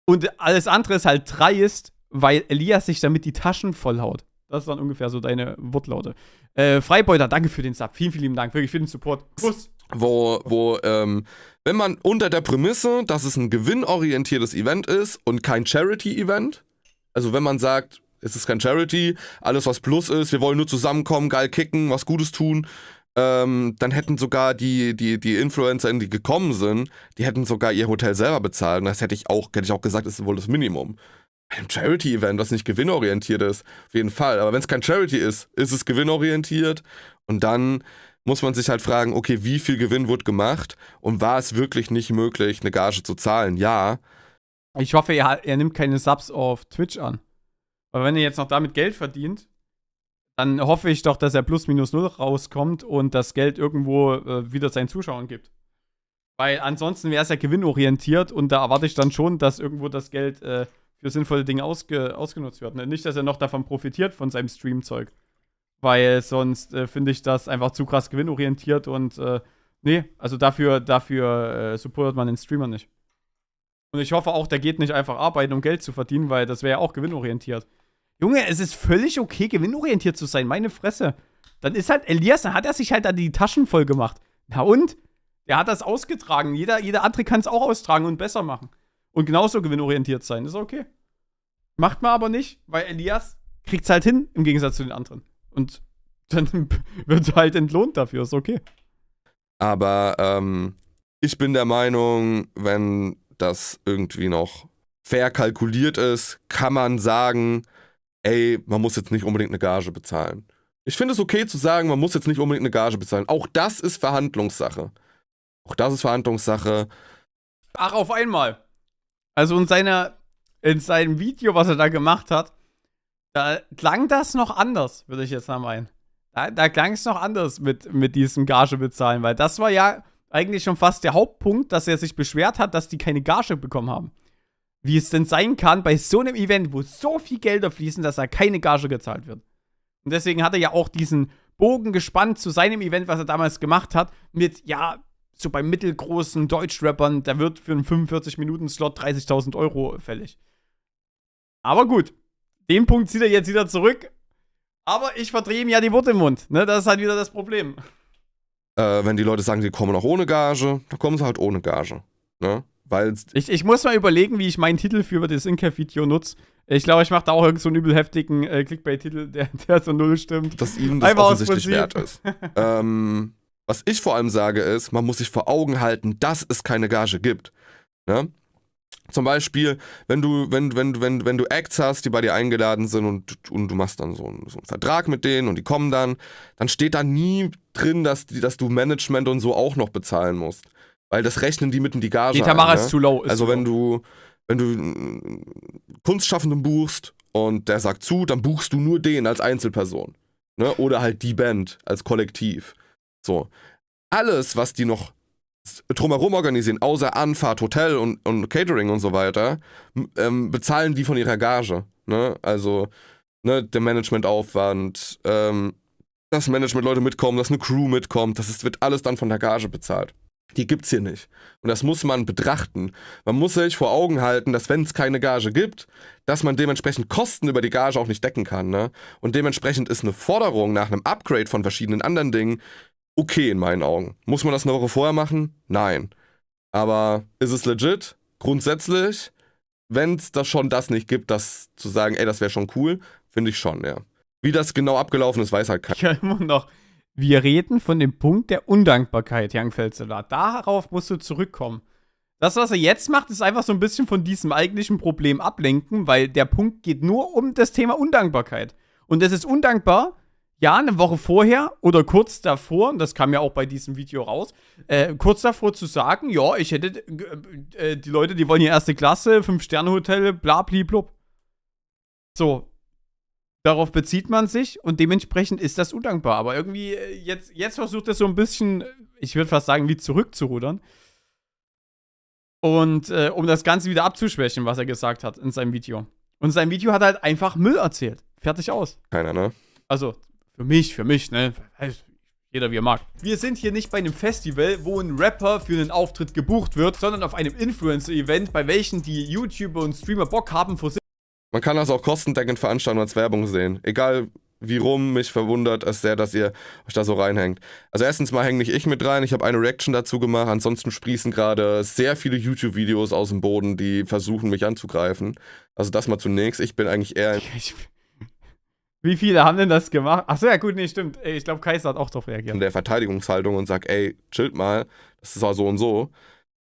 Und alles andere ist halt dreist, weil Elias sich damit die Taschen vollhaut. Das waren ungefähr so deine Wortlaute. Äh, Freibeuter, danke für den Sub. Vielen, vielen lieben Dank. Wirklich für den Support. Kuss wo, wo ähm, wenn man unter der Prämisse, dass es ein gewinnorientiertes Event ist und kein Charity-Event, also wenn man sagt, es ist kein Charity, alles was Plus ist, wir wollen nur zusammenkommen, geil kicken, was Gutes tun, ähm, dann hätten sogar die, die, die Influencer, die gekommen sind, die hätten sogar ihr Hotel selber bezahlt. Und das hätte ich auch, hätte ich auch gesagt, ist wohl das Minimum. Bei einem Charity-Event, was nicht gewinnorientiert ist, auf jeden Fall. Aber wenn es kein Charity ist, ist es gewinnorientiert. Und dann muss man sich halt fragen, okay, wie viel Gewinn wird gemacht und war es wirklich nicht möglich, eine Gage zu zahlen? Ja. Ich hoffe, er, er nimmt keine Subs auf Twitch an. Weil wenn er jetzt noch damit Geld verdient, dann hoffe ich doch, dass er plus minus null rauskommt und das Geld irgendwo äh, wieder seinen Zuschauern gibt. Weil ansonsten wäre es ja gewinnorientiert und da erwarte ich dann schon, dass irgendwo das Geld äh, für sinnvolle Dinge ausge ausgenutzt wird. Ne? Nicht, dass er noch davon profitiert von seinem Streamzeug weil sonst äh, finde ich das einfach zu krass gewinnorientiert und äh, nee, also dafür, dafür äh, supportet man den Streamer nicht. Und ich hoffe auch, der geht nicht einfach arbeiten, um Geld zu verdienen, weil das wäre ja auch gewinnorientiert. Junge, es ist völlig okay, gewinnorientiert zu sein, meine Fresse. Dann ist halt Elias, dann hat er sich halt da die Taschen voll gemacht. Na und? Der hat das ausgetragen. Jeder, jeder andere kann es auch austragen und besser machen. Und genauso gewinnorientiert sein. Ist okay. Macht man aber nicht, weil Elias kriegt es halt hin, im Gegensatz zu den anderen. Und dann wird halt entlohnt dafür, ist okay. Aber ähm, ich bin der Meinung, wenn das irgendwie noch fair kalkuliert ist, kann man sagen, ey, man muss jetzt nicht unbedingt eine Gage bezahlen. Ich finde es okay zu sagen, man muss jetzt nicht unbedingt eine Gage bezahlen. Auch das ist Verhandlungssache. Auch das ist Verhandlungssache. Ach, auf einmal. Also in seiner, in seinem Video, was er da gemacht hat, da klang das noch anders, würde ich jetzt mal meinen. Da, da klang es noch anders mit, mit diesem Gage bezahlen, weil das war ja eigentlich schon fast der Hauptpunkt, dass er sich beschwert hat, dass die keine Gage bekommen haben. Wie es denn sein kann bei so einem Event, wo so viel Gelder fließen, dass da keine Gage gezahlt wird. Und deswegen hat er ja auch diesen Bogen gespannt zu seinem Event, was er damals gemacht hat, mit, ja, so bei mittelgroßen Deutschrappern, da wird für einen 45-Minuten-Slot 30.000 Euro fällig. Aber gut, den Punkt zieht er jetzt wieder zurück. Aber ich verdrehe ihm ja die Worte im Mund. Ne? Das ist halt wieder das Problem. Äh, wenn die Leute sagen, sie kommen auch ohne Gage, dann kommen sie halt ohne Gage. Ne? Weil ich, ich muss mal überlegen, wie ich meinen Titel für das Incap-Video nutze. Ich glaube, ich mache da auch irgendeinen so einen übel heftigen äh, Clickbait-Titel, der, der so null stimmt. Dass ihm das Einfach offensichtlich wert ist. ähm, was ich vor allem sage ist, man muss sich vor Augen halten, dass es keine Gage gibt. Ne? Zum Beispiel, wenn du, wenn, wenn, wenn, wenn du Acts hast, die bei dir eingeladen sind und, und du machst dann so einen, so einen Vertrag mit denen und die kommen dann, dann steht da nie drin, dass, die, dass du Management und so auch noch bezahlen musst. Weil das rechnen die mitten die Gage. Die Tamara ein, ne? ist zu low. Ist also wenn low. du, wenn du Kunstschaffenden buchst und der sagt zu, dann buchst du nur den als Einzelperson. Ne? Oder halt die Band als Kollektiv. So. Alles, was die noch drumherum organisieren, außer Anfahrt, Hotel und, und Catering und so weiter, ähm, bezahlen die von ihrer Gage. Ne? Also ne, der Managementaufwand, ähm, dass Managementleute mitkommen, dass eine Crew mitkommt, das ist, wird alles dann von der Gage bezahlt. Die gibt's hier nicht. Und das muss man betrachten. Man muss sich vor Augen halten, dass wenn es keine Gage gibt, dass man dementsprechend Kosten über die Gage auch nicht decken kann. Ne? Und dementsprechend ist eine Forderung nach einem Upgrade von verschiedenen anderen Dingen okay in meinen Augen. Muss man das eine Woche vorher machen? Nein. Aber ist es legit? Grundsätzlich, wenn es das schon das nicht gibt, das zu sagen, ey, das wäre schon cool, finde ich schon, ja. Wie das genau abgelaufen ist, weiß halt keiner. Ja, immer noch. Wir reden von dem Punkt der Undankbarkeit, Jan Felseler. Darauf musst du zurückkommen. Das, was er jetzt macht, ist einfach so ein bisschen von diesem eigentlichen Problem ablenken, weil der Punkt geht nur um das Thema Undankbarkeit. Und es ist undankbar, ja, eine Woche vorher oder kurz davor, und das kam ja auch bei diesem Video raus, äh, kurz davor zu sagen, ja, ich hätte, äh, äh die Leute, die wollen hier erste Klasse, Fünf-Sterne-Hotel, bla, bli, blub. So. Darauf bezieht man sich und dementsprechend ist das undankbar. Aber irgendwie, äh, jetzt, jetzt versucht es so ein bisschen, ich würde fast sagen, wie zurückzurudern. Und äh, um das Ganze wieder abzuschwächen, was er gesagt hat in seinem Video. Und sein Video hat halt einfach Müll erzählt. Fertig aus. Keiner, ne? Also, für mich, für mich, ne? Jeder wie er mag. Wir sind hier nicht bei einem Festival, wo ein Rapper für einen Auftritt gebucht wird, sondern auf einem Influencer-Event, bei welchen die YouTuber und Streamer Bock haben, vor Man kann das auch kostendeckend veranstalten als Werbung sehen. Egal wie rum, mich verwundert es sehr, dass ihr euch da so reinhängt. Also erstens mal hänge nicht ich mit rein, ich habe eine Reaction dazu gemacht, ansonsten sprießen gerade sehr viele YouTube-Videos aus dem Boden, die versuchen mich anzugreifen. Also das mal zunächst, ich bin eigentlich eher... Ich wie viele haben denn das gemacht? Achso, ja gut, nee, stimmt. Ich glaube, Kaiser hat auch darauf reagiert. In der Verteidigungshaltung und sagt, ey, chillt mal, das ist auch so und so.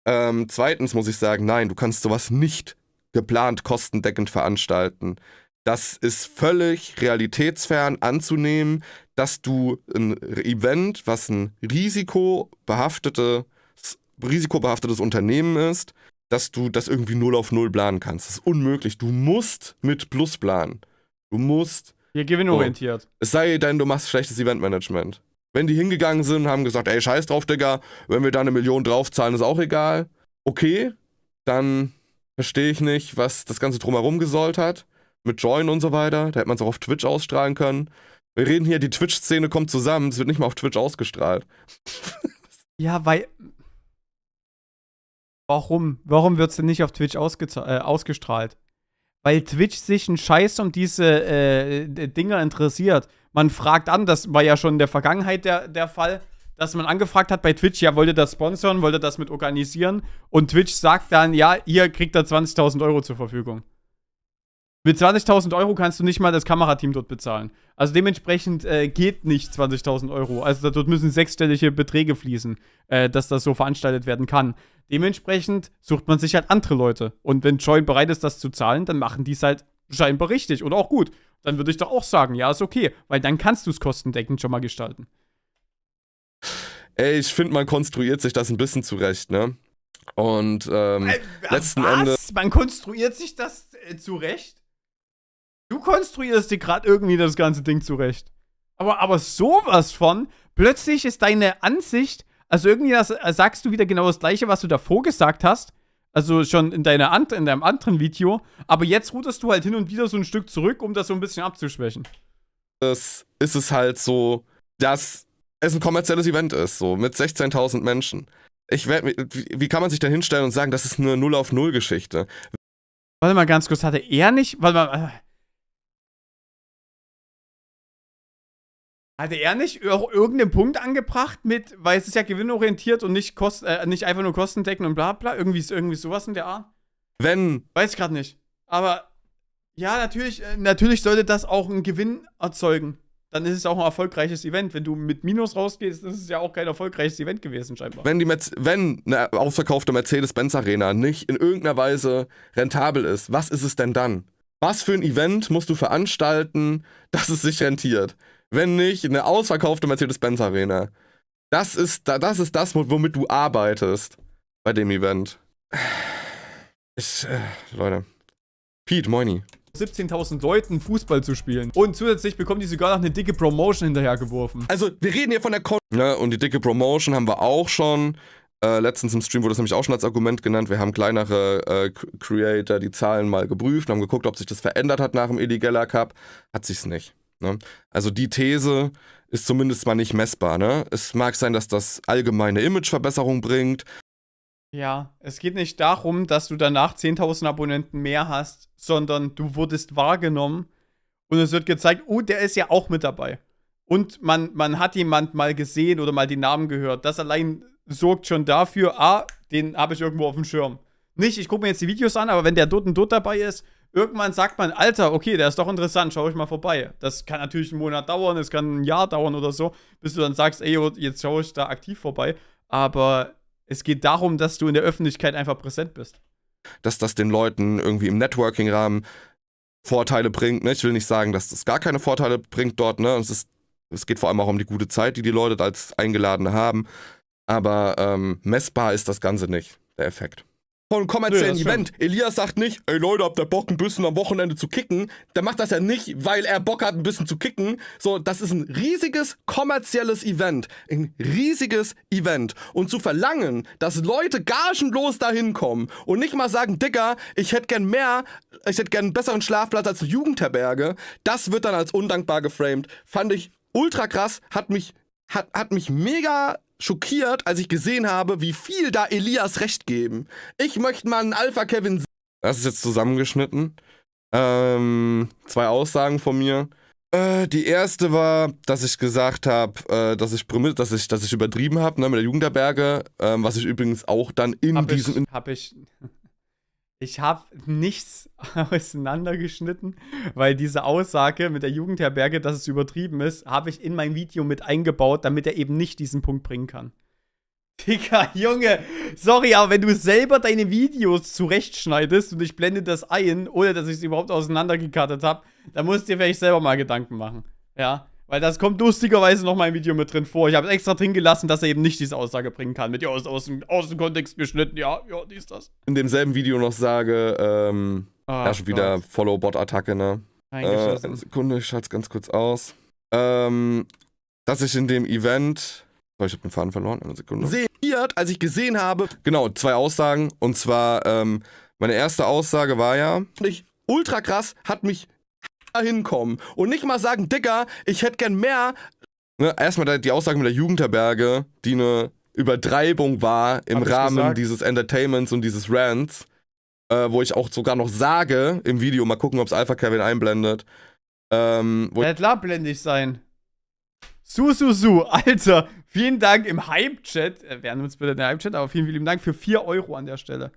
Ähm, zweitens muss ich sagen, nein, du kannst sowas nicht geplant kostendeckend veranstalten. Das ist völlig realitätsfern anzunehmen, dass du ein Event, was ein risikobehaftete, risikobehaftetes Unternehmen ist, dass du das irgendwie null auf null planen kannst. Das ist unmöglich. Du musst mit Plus planen. Du musst ja, gewinnorientiert. So. Es sei denn, du machst schlechtes Eventmanagement. Wenn die hingegangen sind und haben gesagt, ey, scheiß drauf, Digga, wenn wir da eine Million draufzahlen, ist auch egal. Okay, dann verstehe ich nicht, was das Ganze drumherum gesollt hat. Mit Join und so weiter. Da hätte man es auch auf Twitch ausstrahlen können. Wir reden hier, die Twitch-Szene kommt zusammen, es wird nicht mal auf Twitch ausgestrahlt. ja, weil. Warum? Warum wird es denn nicht auf Twitch äh, ausgestrahlt? weil Twitch sich einen Scheiß um diese äh, äh, Dinger interessiert. Man fragt an, das war ja schon in der Vergangenheit der, der Fall, dass man angefragt hat bei Twitch, ja, wollt ihr das sponsern, wollt ihr das mit organisieren? Und Twitch sagt dann, ja, ihr kriegt da 20.000 Euro zur Verfügung. Mit 20.000 Euro kannst du nicht mal das Kamerateam dort bezahlen. Also dementsprechend äh, geht nicht 20.000 Euro. Also dort müssen sechsstellige Beträge fließen, äh, dass das so veranstaltet werden kann. Dementsprechend sucht man sich halt andere Leute. Und wenn Joy bereit ist, das zu zahlen, dann machen die es halt scheinbar richtig oder auch gut. Dann würde ich doch auch sagen, ja, ist okay, weil dann kannst du es kostendeckend schon mal gestalten. Ey, ich finde, man konstruiert sich das ein bisschen zurecht, ne? Und ähm, äh, letzten was? Endes. Man konstruiert sich das äh, zurecht? Du konstruierst dir gerade irgendwie das ganze Ding zurecht. Aber, aber sowas von, plötzlich ist deine Ansicht, also irgendwie das, äh, sagst du wieder genau das gleiche, was du davor gesagt hast. Also schon in, deiner, in deinem anderen Video. Aber jetzt ruderst du halt hin und wieder so ein Stück zurück, um das so ein bisschen abzuschwächen. Das ist es halt so, dass es ein kommerzielles Event ist, so mit 16.000 Menschen. Ich werd, wie kann man sich denn hinstellen und sagen, das ist eine Null auf Null Geschichte? Warte mal ganz kurz, hatte er nicht, warte mal, äh, Hatte er nicht auch irgendeinen Punkt angebracht mit, weil es ist ja gewinnorientiert und nicht, kost, äh, nicht einfach nur kostendeckend und bla bla? Irgendwie irgendwie sowas in der Art? Wenn. Weiß ich gerade nicht. Aber ja, natürlich, äh, natürlich sollte das auch einen Gewinn erzeugen. Dann ist es auch ein erfolgreiches Event. Wenn du mit Minus rausgehst, ist es ja auch kein erfolgreiches Event gewesen, scheinbar. Wenn, die Merz wenn eine ausverkaufte Mercedes-Benz-Arena nicht in irgendeiner Weise rentabel ist, was ist es denn dann? Was für ein Event musst du veranstalten, dass es sich rentiert? wenn nicht eine ausverkaufte Mercedes-Benz Arena. Das ist, das ist das, womit du arbeitest bei dem Event. Ich, äh, Leute. Pete, moini. 17.000 Leuten Fußball zu spielen. Und zusätzlich bekommen die sogar noch eine dicke Promotion hinterhergeworfen. Also, wir reden hier von der Kon Ne, und die dicke Promotion haben wir auch schon. Äh, letztens im Stream wurde das nämlich auch schon als Argument genannt. Wir haben kleinere äh, Creator die Zahlen mal geprüft und haben geguckt, ob sich das verändert hat nach dem Eddie Geller Cup. Hat sich's nicht. Ne? Also die These ist zumindest mal nicht messbar. Ne? Es mag sein, dass das allgemeine Imageverbesserung bringt. Ja, es geht nicht darum, dass du danach 10.000 Abonnenten mehr hast, sondern du wurdest wahrgenommen und es wird gezeigt, oh, der ist ja auch mit dabei. Und man, man hat jemand mal gesehen oder mal die Namen gehört. Das allein sorgt schon dafür, ah, den habe ich irgendwo auf dem Schirm. Nicht, ich gucke mir jetzt die Videos an, aber wenn der dort und dort dabei ist, Irgendwann sagt man, Alter, okay, der ist doch interessant, schaue ich mal vorbei. Das kann natürlich einen Monat dauern, es kann ein Jahr dauern oder so, bis du dann sagst, ey, jetzt schaue ich da aktiv vorbei. Aber es geht darum, dass du in der Öffentlichkeit einfach präsent bist. Dass das den Leuten irgendwie im Networking-Rahmen Vorteile bringt. Ne? Ich will nicht sagen, dass das gar keine Vorteile bringt dort. Ne? Es, ist, es geht vor allem auch um die gute Zeit, die die Leute als Eingeladene haben. Aber ähm, messbar ist das Ganze nicht, der Effekt von einem kommerziellen ja, Event. Stimmt. Elias sagt nicht, ey Leute, habt ihr Bock, ein bisschen am Wochenende zu kicken? Der macht das ja nicht, weil er Bock hat, ein bisschen zu kicken. So, das ist ein riesiges kommerzielles Event. Ein riesiges Event. Und zu verlangen, dass Leute gagenlos dahin kommen und nicht mal sagen, Digga, ich hätte gern mehr, ich hätte gern einen besseren Schlafplatz als eine Jugendherberge, das wird dann als undankbar geframed. Fand ich ultra krass, hat mich, hat, hat mich mega schockiert, als ich gesehen habe, wie viel da Elias recht geben. Ich möchte mal einen Alpha Kevin. Das ist jetzt zusammengeschnitten. Ähm, zwei Aussagen von mir. Äh, die erste war, dass ich gesagt habe, äh, dass ich dass ich, dass ich übertrieben habe ne, mit der Jugendherberge, ähm, was ich übrigens auch dann in hab diesem. Ich, hab ich ich habe nichts auseinandergeschnitten, weil diese Aussage mit der Jugendherberge, dass es übertrieben ist, habe ich in mein Video mit eingebaut, damit er eben nicht diesen Punkt bringen kann. Digga, Junge, sorry, aber wenn du selber deine Videos zurechtschneidest und ich blende das ein, ohne dass ich es überhaupt auseinandergekartet habe, dann musst du dir vielleicht selber mal Gedanken machen. Ja. Weil das kommt lustigerweise noch mal im Video mit drin vor. Ich habe es extra drin gelassen, dass er eben nicht diese Aussage bringen kann. Mit, ja, ist aus, dem, aus dem Kontext geschnitten, ja, ja, die ist das. In demselben Video noch sage, ähm, ah, schon wieder Follow-Bot-Attacke, ne? Äh, Sekunde, ich schalte es ganz kurz aus. Ähm, dass ich in dem Event. Oh, ich habe den Faden verloren, eine Sekunde. Sehiert, als ich gesehen habe. Genau, zwei Aussagen. Und zwar, ähm, meine erste Aussage war ja. Ich, ultra krass, hat mich hinkommen und nicht mal sagen, Digga, ich hätte gern mehr. Ne, erstmal die Aussage mit der Jugendherberge, die eine Übertreibung war im Hab Rahmen dieses Entertainments und dieses Rants, äh, wo ich auch sogar noch sage im Video, mal gucken, ob es Alpha Kevin einblendet. Ähm, ja, klar blende sein. Su, su, su, Alter, also, vielen Dank im Hype-Chat. Äh, werden uns bitte in den Hype-Chat, aber vielen, vielen Dank für 4 Euro an der Stelle.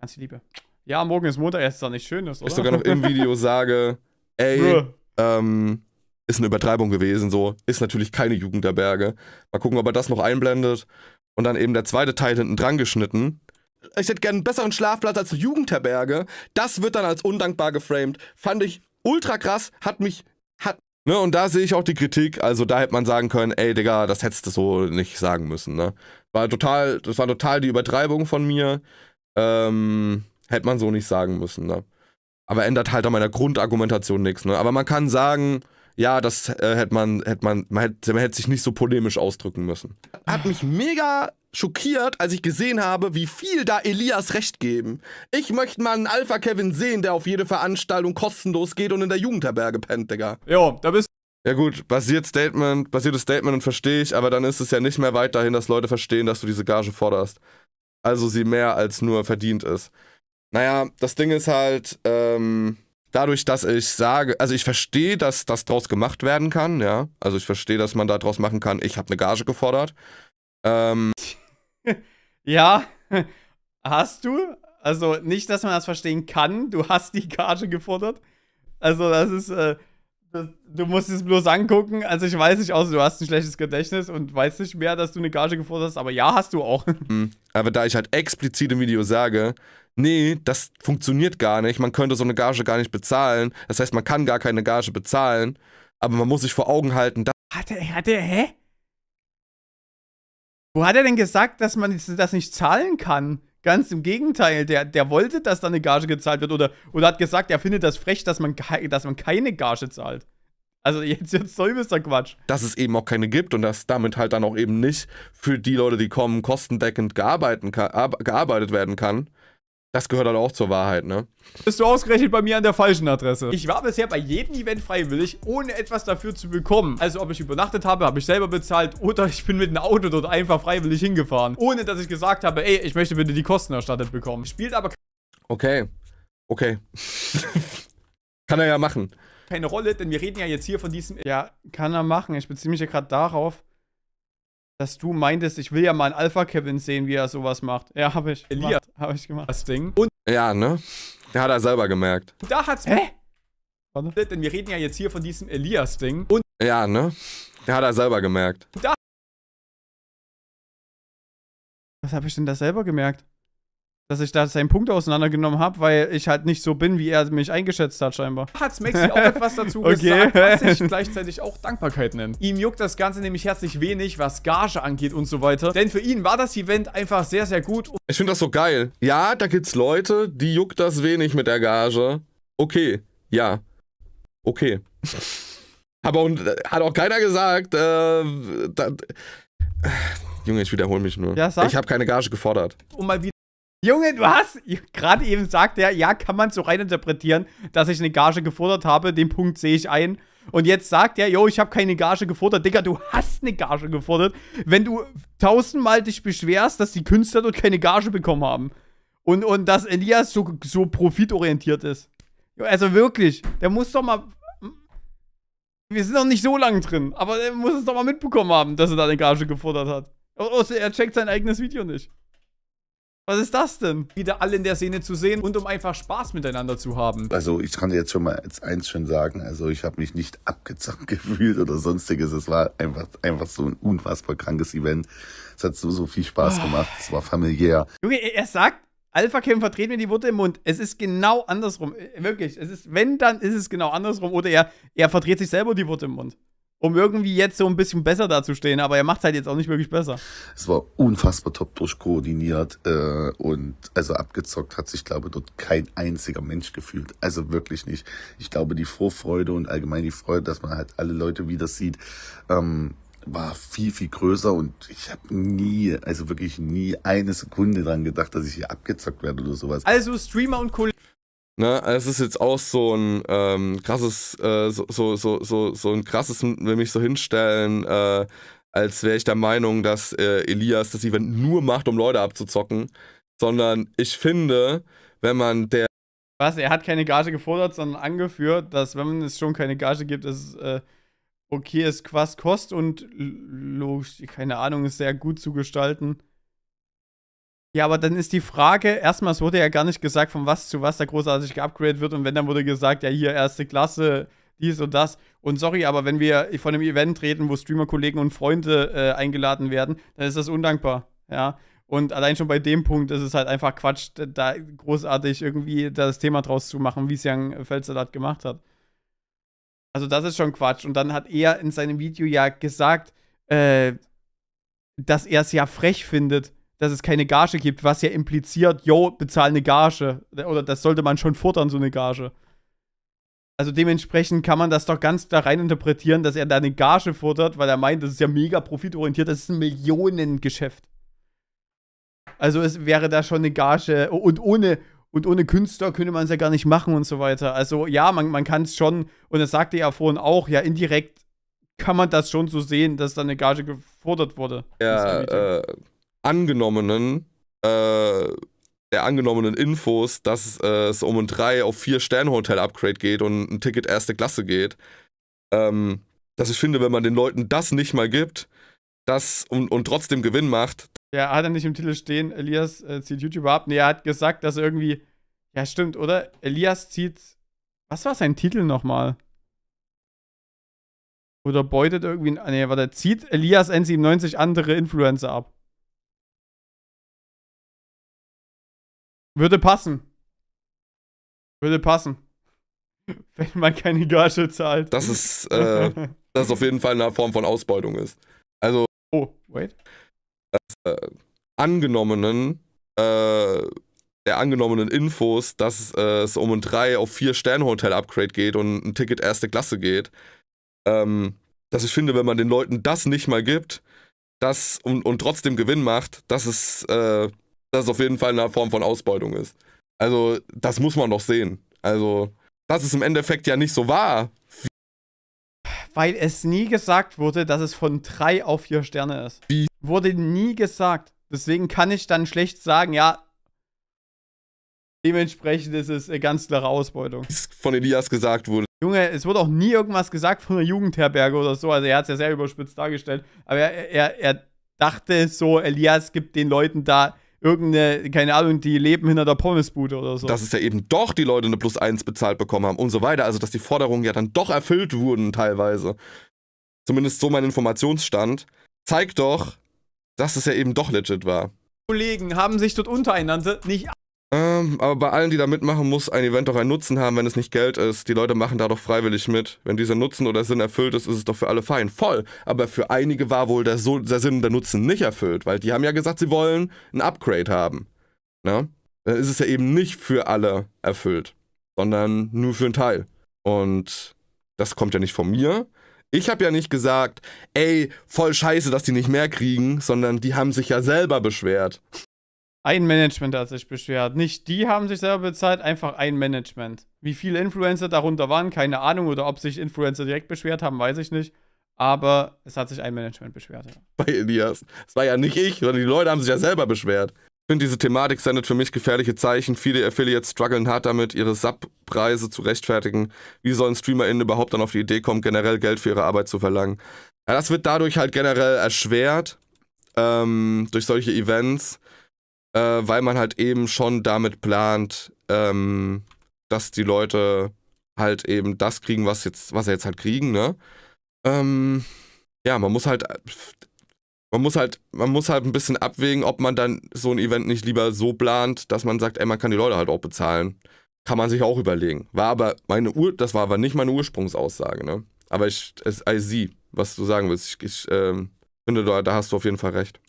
Ganz Liebe. Ja, morgen ist Montag, ist doch nicht schön, Ich sogar noch im Video sage, ey, ähm, ist eine Übertreibung gewesen, so. Ist natürlich keine Jugendherberge. Mal gucken, ob er das noch einblendet. Und dann eben der zweite Teil hinten dran geschnitten. Ich hätte gerne einen besseren Schlafplatz als eine Jugendherberge. Das wird dann als undankbar geframed. Fand ich ultra krass, hat mich, hat, ne, und da sehe ich auch die Kritik. Also da hätte man sagen können, ey, Digga, das hättest du so nicht sagen müssen, ne. War total, das war total die Übertreibung von mir. Ähm, hätte man so nicht sagen müssen, ne. Aber ändert halt an meiner Grundargumentation nichts. Ne? Aber man kann sagen, ja, das äh, hätte man, hätte man, man hätte, man hätte sich nicht so polemisch ausdrücken müssen. Hat mich mega schockiert, als ich gesehen habe, wie viel da Elias recht geben. Ich möchte mal einen Alpha Kevin sehen, der auf jede Veranstaltung kostenlos geht und in der Jugendherberge pennt, Digga. Jo, da bist ja gut, basiert Statement, basiertes Statement verstehe ich, aber dann ist es ja nicht mehr weit dahin, dass Leute verstehen, dass du diese Gage forderst. Also sie mehr als nur verdient ist. Naja, das Ding ist halt, ähm, dadurch, dass ich sage, also ich verstehe, dass das draus gemacht werden kann, ja. Also ich verstehe, dass man da draus machen kann, ich habe eine Gage gefordert. Ähm. ja, hast du? Also nicht, dass man das verstehen kann, du hast die Gage gefordert. Also das ist, äh, Du musst es bloß angucken. Also ich weiß nicht, außer du hast ein schlechtes Gedächtnis und weißt nicht mehr, dass du eine Gage gefordert hast, aber ja, hast du auch. Hm. Aber da ich halt explizit im Video sage, nee, das funktioniert gar nicht, man könnte so eine Gage gar nicht bezahlen. Das heißt, man kann gar keine Gage bezahlen, aber man muss sich vor Augen halten, dass... Hat er, hat er, hä? Wo hat er denn gesagt, dass man das nicht zahlen kann? Ganz im Gegenteil, der, der wollte, dass da eine Gage gezahlt wird oder, oder hat gesagt, er findet das frech, dass man, dass man keine Gage zahlt. Also jetzt, jetzt soll ist der Quatsch. Dass es eben auch keine gibt und dass damit halt dann auch eben nicht für die Leute, die kommen, kostendeckend gearbeitet werden kann. Das gehört halt auch zur Wahrheit, ne? Bist du ausgerechnet bei mir an der falschen Adresse? Ich war bisher bei jedem Event freiwillig, ohne etwas dafür zu bekommen. Also ob ich übernachtet habe, habe ich selber bezahlt oder ich bin mit einem Auto dort einfach freiwillig hingefahren. Ohne dass ich gesagt habe, ey, ich möchte bitte die Kosten erstattet bekommen. Spielt aber... Okay. Okay. kann er ja machen. Keine Rolle, denn wir reden ja jetzt hier von diesem... Ja, kann er machen. Ich beziehe mich ja gerade darauf, dass du meintest, ich will ja mal einen Alpha-Kevin sehen, wie er sowas macht. Ja, habe ich. Elias, habe ich gemacht. Das Ding. Und ja, ne? Der hat er selber gemerkt. Da hat's. Hä? Warte. Denn wir reden ja jetzt hier von diesem Elias-Ding. Und ja, ne? Der hat er selber gemerkt. Da Was habe ich denn da selber gemerkt? dass ich da seinen Punkt auseinandergenommen habe, weil ich halt nicht so bin, wie er mich eingeschätzt hat scheinbar. Hat Maxi auch etwas dazu okay. gesagt, was ich gleichzeitig auch Dankbarkeit nenne. Ihm juckt das Ganze nämlich herzlich wenig, was Gage angeht und so weiter. Denn für ihn war das Event einfach sehr, sehr gut. Ich finde das so geil. Ja, da gibt's Leute, die juckt das wenig mit der Gage. Okay, ja. Okay. Aber und, äh, hat auch keiner gesagt, äh, da, äh, Junge, ich wiederhole mich nur. Ja, ich habe keine Gage gefordert. Um mal wieder Junge, du hast gerade eben sagt er, ja, kann man so reininterpretieren, dass ich eine Gage gefordert habe. Den Punkt sehe ich ein. Und jetzt sagt er, yo, ich habe keine Gage gefordert. Digga, du hast eine Gage gefordert, wenn du tausendmal dich beschwerst, dass die Künstler dort keine Gage bekommen haben. Und, und dass Elias so, so profitorientiert ist. Also wirklich, der muss doch mal. Wir sind noch nicht so lange drin, aber er muss es doch mal mitbekommen haben, dass er da eine Gage gefordert hat. Und, oh, oh, er checkt sein eigenes Video nicht. Was ist das denn? Wieder alle in der Szene zu sehen und um einfach Spaß miteinander zu haben. Also ich kann dir jetzt schon mal eins schon sagen, also ich habe mich nicht abgezockt gefühlt oder sonstiges. Es war einfach, einfach so ein unfassbar krankes Event. Es hat so, so viel Spaß oh. gemacht. Es war familiär. Junge, er sagt, Alpha-Kämpfer dreht mir die Worte im Mund. Es ist genau andersrum. Äh, wirklich. Es ist, wenn, dann ist es genau andersrum. Oder er, er verdreht sich selber die Worte im Mund um irgendwie jetzt so ein bisschen besser dazustehen, aber er macht halt jetzt auch nicht wirklich besser. Es war unfassbar top durchkoordiniert äh, und also abgezockt hat sich, glaube ich, dort kein einziger Mensch gefühlt. Also wirklich nicht. Ich glaube, die Vorfreude und allgemein die Freude, dass man halt alle Leute wieder sieht, ähm, war viel, viel größer und ich habe nie, also wirklich nie eine Sekunde daran gedacht, dass ich hier abgezockt werde oder sowas. Also Streamer und Kollegen. Ne, es ist jetzt auch so ein ähm, krasses, äh, so, so, so, so, so ein krasses, will mich so hinstellen, äh, als wäre ich der Meinung, dass äh, Elias das Event nur macht, um Leute abzuzocken. Sondern ich finde, wenn man der. Was? Er hat keine Gage gefordert, sondern angeführt, dass, wenn es schon keine Gage gibt, es äh, okay ist, was kostet und logisch, keine Ahnung, ist sehr gut zu gestalten. Ja, aber dann ist die Frage, erstmal, es wurde ja gar nicht gesagt, von was zu was da großartig geupgradet wird. Und wenn, dann wurde gesagt, ja, hier erste Klasse, dies und das. Und sorry, aber wenn wir von einem Event reden, wo Streamer-Kollegen und Freunde äh, eingeladen werden, dann ist das undankbar. Ja. Und allein schon bei dem Punkt ist es halt einfach Quatsch, da großartig irgendwie das Thema draus zu machen, wie es Jan Felsalat gemacht hat. Also das ist schon Quatsch. Und dann hat er in seinem Video ja gesagt, äh, dass er es ja frech findet, dass es keine Gage gibt, was ja impliziert, yo, bezahl eine Gage. Oder das sollte man schon fordern, so eine Gage. Also dementsprechend kann man das doch ganz da rein interpretieren, dass er da eine Gage fordert, weil er meint, das ist ja mega profitorientiert, das ist ein Millionengeschäft. Also es wäre da schon eine Gage und ohne und ohne Künstler könnte man es ja gar nicht machen und so weiter. Also ja, man, man kann es schon, und das sagte ja vorhin auch, ja, indirekt kann man das schon so sehen, dass da eine Gage gefordert wurde. Ja, äh, angenommenen, äh, der angenommenen Infos, dass äh, es um ein 3 auf 4 Sterne Hotel Upgrade geht und ein Ticket erste Klasse geht. Ähm, dass ich finde, wenn man den Leuten das nicht mal gibt, das und, und trotzdem Gewinn macht. Ja, hat er nicht im Titel stehen, Elias äh, zieht YouTuber ab? Nee, er hat gesagt, dass er irgendwie. Ja, stimmt, oder? Elias zieht. Was war sein Titel nochmal? Oder beutet irgendwie. Nee, warte, zieht Elias N97 andere Influencer ab? Würde passen. Würde passen. Wenn man keine Gage zahlt. Das ist, äh, das auf jeden Fall eine Form von Ausbeutung ist. Also. Oh, wait. Das, äh, angenommenen, äh, der angenommenen Infos, dass äh, es um ein 3 auf 4 Stern Hotel Upgrade geht und ein Ticket erste Klasse geht. Ähm, dass ich finde, wenn man den Leuten das nicht mal gibt, das und, und trotzdem Gewinn macht, das ist, äh, dass es auf jeden Fall eine Form von Ausbeutung ist. Also, das muss man doch sehen. Also, das ist im Endeffekt ja nicht so wahr. Weil es nie gesagt wurde, dass es von drei auf vier Sterne ist. Wie? Wurde nie gesagt. Deswegen kann ich dann schlecht sagen, ja, dementsprechend ist es eine ganz klare Ausbeutung. Von Elias gesagt wurde. Junge, es wurde auch nie irgendwas gesagt von einer Jugendherberge oder so. Also er hat es ja sehr überspitzt dargestellt. Aber er, er, er dachte so, Elias gibt den Leuten da irgendeine, keine Ahnung, die leben hinter der Pommesbude oder so. Dass es ja eben doch die Leute eine Plus 1 bezahlt bekommen haben und so weiter. Also, dass die Forderungen ja dann doch erfüllt wurden teilweise. Zumindest so mein Informationsstand. Zeigt doch, dass es ja eben doch legit war. Kollegen haben sich dort untereinander nicht ähm, aber bei allen, die da mitmachen, muss ein Event doch einen Nutzen haben, wenn es nicht Geld ist. Die Leute machen da doch freiwillig mit. Wenn dieser Nutzen oder Sinn erfüllt ist, ist es doch für alle fein. Voll. Aber für einige war wohl der, so der Sinn und der Nutzen nicht erfüllt, weil die haben ja gesagt, sie wollen ein Upgrade haben. Na? Ne? Dann ist es ja eben nicht für alle erfüllt, sondern nur für einen Teil. Und das kommt ja nicht von mir. Ich habe ja nicht gesagt, ey, voll scheiße, dass die nicht mehr kriegen, sondern die haben sich ja selber beschwert. Ein Management hat sich beschwert. Nicht die haben sich selber bezahlt, einfach ein Management. Wie viele Influencer darunter waren, keine Ahnung. Oder ob sich Influencer direkt beschwert haben, weiß ich nicht. Aber es hat sich ein Management beschwert. Ja. Bei Elias. Es war ja nicht ich, sondern die Leute haben sich ja selber beschwert. Ich finde, diese Thematik sendet für mich gefährliche Zeichen. Viele Affiliates strugglen hart damit, ihre Sub-Preise zu rechtfertigen. Wie sollen StreamerInnen überhaupt dann auf die Idee kommen, generell Geld für ihre Arbeit zu verlangen? Ja, das wird dadurch halt generell erschwert, ähm, durch solche Events äh, weil man halt eben schon damit plant, ähm, dass die Leute halt eben das kriegen, was jetzt, was sie jetzt halt kriegen, ne? Ähm, ja, man muss halt, man muss halt, man muss halt ein bisschen abwägen, ob man dann so ein Event nicht lieber so plant, dass man sagt, ey, man kann die Leute halt auch bezahlen. Kann man sich auch überlegen. War aber meine Ur, das war aber nicht meine Ursprungsaussage, ne? Aber ich, es, I see, was du sagen willst. Ich, ich ähm, finde, da, da hast du auf jeden Fall recht.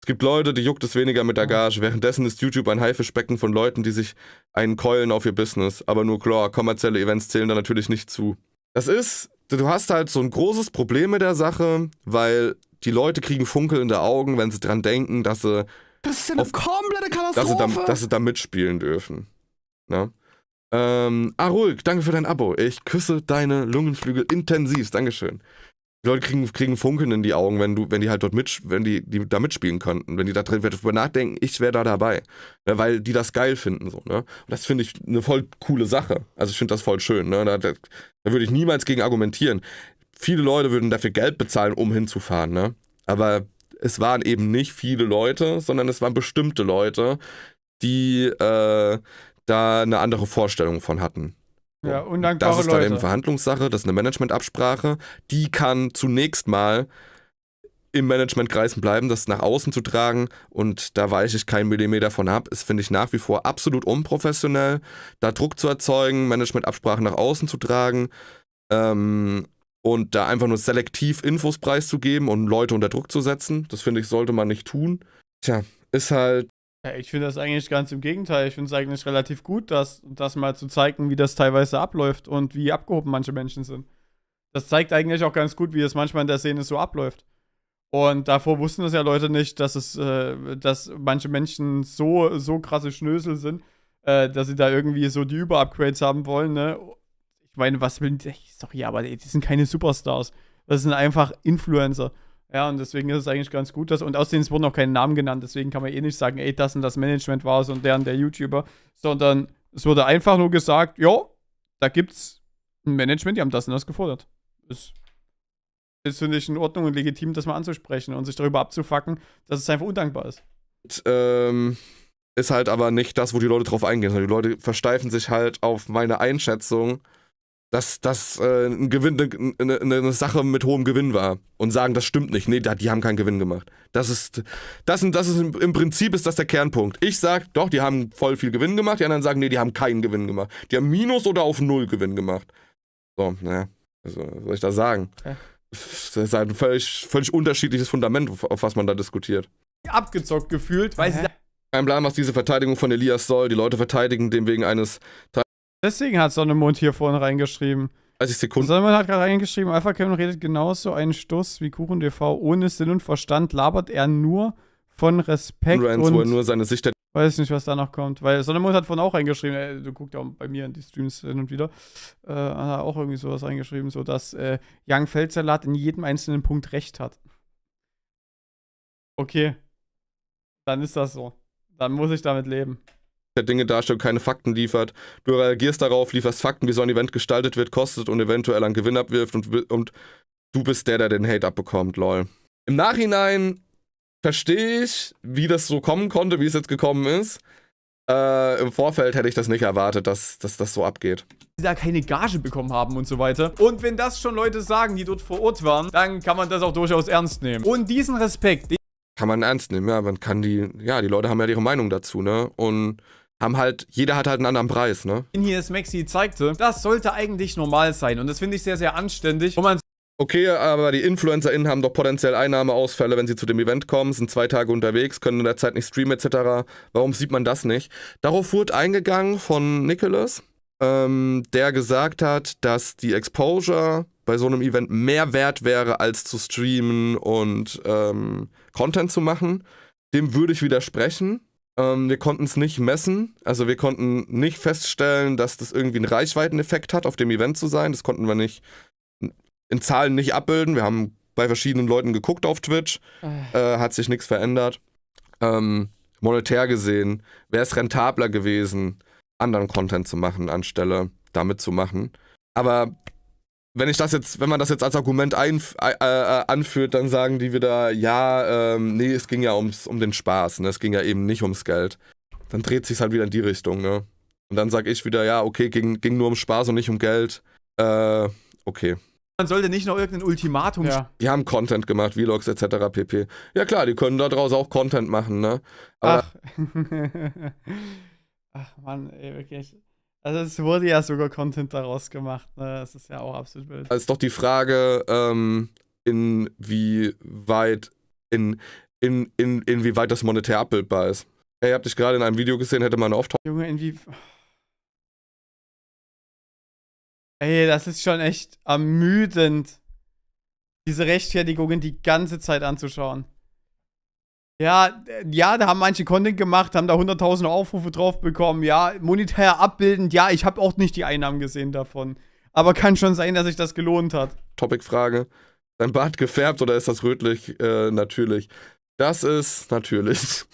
Es gibt Leute, die juckt es weniger mit der Gage. Währenddessen ist YouTube ein Haifischbecken von Leuten, die sich einen keulen auf ihr Business. Aber nur klar, kommerzielle Events zählen da natürlich nicht zu. Das ist, du hast halt so ein großes Problem mit der Sache, weil die Leute kriegen funkelnde Augen, wenn sie dran denken, dass sie. Das ist ja eine auf, komplette Katastrophe. Dass sie, da, dass sie da mitspielen dürfen. Ne? Ähm, ah, ruhig, danke für dein Abo. Ich küsse deine Lungenflügel intensivst. Dankeschön. Die Leute kriegen, kriegen Funkeln in die Augen, wenn du, wenn die halt dort mit, wenn die, die da mitspielen könnten, wenn die da drin darüber nachdenken, ich wäre da dabei. Ne, weil die das geil finden, so, ne? Und das finde ich eine voll coole Sache. Also ich finde das voll schön, ne? Da, da, da würde ich niemals gegen argumentieren. Viele Leute würden dafür Geld bezahlen, um hinzufahren, ne? Aber es waren eben nicht viele Leute, sondern es waren bestimmte Leute, die äh, da eine andere Vorstellung von hatten. Ja, undankbare Das ist dann Leute. eben Verhandlungssache, das ist eine Managementabsprache. Die kann zunächst mal im Management bleiben, das nach außen zu tragen und da weiche ich keinen Millimeter von ab. Ist, finde ich, nach wie vor absolut unprofessionell, da Druck zu erzeugen, Managementabsprachen nach außen zu tragen ähm, und da einfach nur selektiv Infos preiszugeben und Leute unter Druck zu setzen. Das finde ich, sollte man nicht tun. Tja, ist halt ja, ich finde das eigentlich ganz im Gegenteil. Ich finde es eigentlich relativ gut, das, das mal zu zeigen, wie das teilweise abläuft und wie abgehoben manche Menschen sind. Das zeigt eigentlich auch ganz gut, wie es manchmal in der Szene so abläuft. Und davor wussten das ja Leute nicht, dass es, äh, dass manche Menschen so, so krasse Schnösel sind, äh, dass sie da irgendwie so die Überupgrades haben wollen, ne? Ich meine, was will. die? Sorry, aber die sind keine Superstars. Das sind einfach Influencer. Ja, und deswegen ist es eigentlich ganz gut, dass, und außerdem es wurden noch keine Namen genannt, deswegen kann man eh nicht sagen, ey, das und das Management war es und der und der YouTuber, sondern es wurde einfach nur gesagt, jo, da gibt's ein Management, die haben das und das gefordert. Ist, ist finde ich in Ordnung und legitim, das mal anzusprechen und sich darüber abzufacken, dass es einfach undankbar ist. Und, ähm, ist halt aber nicht das, wo die Leute drauf eingehen, sondern die Leute versteifen sich halt auf meine Einschätzung dass das äh, ein Gewinn, eine, eine, ne, eine, Sache mit hohem Gewinn war und sagen, das stimmt nicht. Nee, die haben keinen Gewinn gemacht. Das ist, das, das ist im Prinzip ist das der Kernpunkt. Ich sage, doch, die haben voll viel Gewinn gemacht. Die anderen sagen, nee, die haben keinen Gewinn gemacht. Die haben Minus oder auf Null Gewinn gemacht. So, naja, also, was soll ich da sagen? Ja. Das ist halt ein völlig, völlig unterschiedliches Fundament, auf was man da diskutiert. Abgezockt gefühlt, weil sie Kein Plan, was diese Verteidigung von Elias soll. Die Leute verteidigen den wegen eines Deswegen hat Sonnemond hier vorne reingeschrieben. 30 Sekunden. Sonnemond hat gerade reingeschrieben, Alpha Kevin redet genauso einen Stuss wie Kuchen TV. Ohne Sinn und Verstand labert er nur von Respekt Rans, und... Wo er nur seine Sicht hat. Weiß nicht, was danach kommt. Weil Sonnemond hat vorhin auch reingeschrieben, ey, äh, du guckst ja bei mir in die Streams hin und wieder, äh, hat auch irgendwie sowas reingeschrieben, sodass äh, Young Feldsalat in jedem einzelnen Punkt recht hat. Okay. Dann ist das so. Dann muss ich damit leben der Dinge darstellt, und keine Fakten liefert. Du reagierst darauf, lieferst Fakten, wie so ein Event gestaltet wird, kostet und eventuell einen Gewinn abwirft und, und du bist der, der den Hate abbekommt, lol. Im Nachhinein verstehe ich, wie das so kommen konnte, wie es jetzt gekommen ist. Äh, Im Vorfeld hätte ich das nicht erwartet, dass, dass das so abgeht die da keine Gage bekommen haben und so weiter. Und wenn das schon Leute sagen, die dort vor Ort waren, dann kann man das auch durchaus ernst nehmen. Und diesen Respekt, kann man ernst nehmen, ja, man kann die, ja, die Leute haben ja ihre Meinung dazu, ne? Und haben halt, jeder hat halt einen anderen Preis, ne? In hier es Maxi zeigte, das sollte eigentlich normal sein. Und das finde ich sehr, sehr anständig. Und man Okay, aber die InfluencerInnen haben doch potenziell Einnahmeausfälle, wenn sie zu dem Event kommen, sind zwei Tage unterwegs, können in der Zeit nicht streamen etc. Warum sieht man das nicht? Darauf wurde eingegangen von Nicholas, ähm, der gesagt hat, dass die Exposure bei so einem Event mehr wert wäre, als zu streamen und ähm, Content zu machen. Dem würde ich widersprechen. Ähm, wir konnten es nicht messen, also wir konnten nicht feststellen, dass das irgendwie einen Reichweiteneffekt hat, auf dem Event zu sein. Das konnten wir nicht in Zahlen nicht abbilden. Wir haben bei verschiedenen Leuten geguckt auf Twitch, äh, äh hat sich nichts verändert. Ähm, monetär gesehen wäre es rentabler gewesen, anderen Content zu machen anstelle damit zu machen. Aber wenn ich das jetzt, wenn man das jetzt als Argument ein, äh, äh, anführt, dann sagen die wieder, ja, ähm, nee, es ging ja ums, um den Spaß, ne? Es ging ja eben nicht ums Geld. Dann dreht sich halt wieder in die Richtung, ne? Und dann sage ich wieder, ja, okay, ging, ging nur um Spaß und nicht um Geld. Äh, okay. Man sollte nicht noch irgendein Ultimatum. Ja. Die haben Content gemacht, Vlogs etc. pp. Ja klar, die können daraus auch Content machen, ne? Aber Ach. Ach Mann, ey, wirklich. Also es wurde ja sogar Content daraus gemacht. Ne? Das ist ja auch absolut wild. Es ist doch die Frage, ähm, inwieweit in, in, in, inwieweit das monetär abbildbar ist. Ey, habt dich gerade in einem Video gesehen, hätte man oft. Junge, inwie. Ey, das ist schon echt ermüdend, diese Rechtfertigungen die ganze Zeit anzuschauen. Ja, ja, da haben manche Content gemacht, haben da 100.000 Aufrufe drauf bekommen. Ja, monetär abbildend. Ja, ich habe auch nicht die Einnahmen gesehen davon. Aber kann schon sein, dass sich das gelohnt hat. Topic-Frage. Dein Bart gefärbt oder ist das rötlich? Äh, natürlich. Das ist natürlich.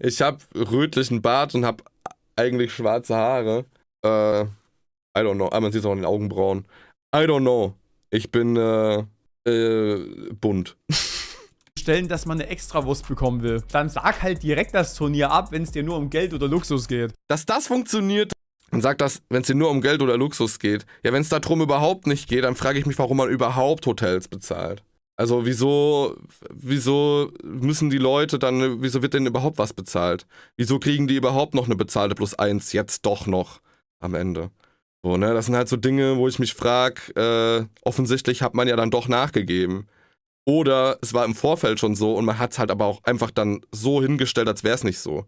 Ich habe rötlichen Bart und habe eigentlich schwarze Haare. Äh, I don't know. Aber ah, man sieht es auch in den Augenbrauen. I don't know. Ich bin äh, äh, bunt. stellen, dass man eine Extrawurst bekommen will. Dann sag halt direkt das Turnier ab, wenn es dir nur um Geld oder Luxus geht. Dass das funktioniert, und sag das, wenn es dir nur um Geld oder Luxus geht. Ja, wenn es darum überhaupt nicht geht, dann frage ich mich, warum man überhaupt Hotels bezahlt. Also wieso, wieso müssen die Leute dann, wieso wird denn überhaupt was bezahlt? Wieso kriegen die überhaupt noch eine bezahlte plus eins jetzt doch noch am Ende? So, ne? Das sind halt so Dinge, wo ich mich frage, äh, offensichtlich hat man ja dann doch nachgegeben. Oder es war im Vorfeld schon so und man hat es halt aber auch einfach dann so hingestellt, als wäre es nicht so.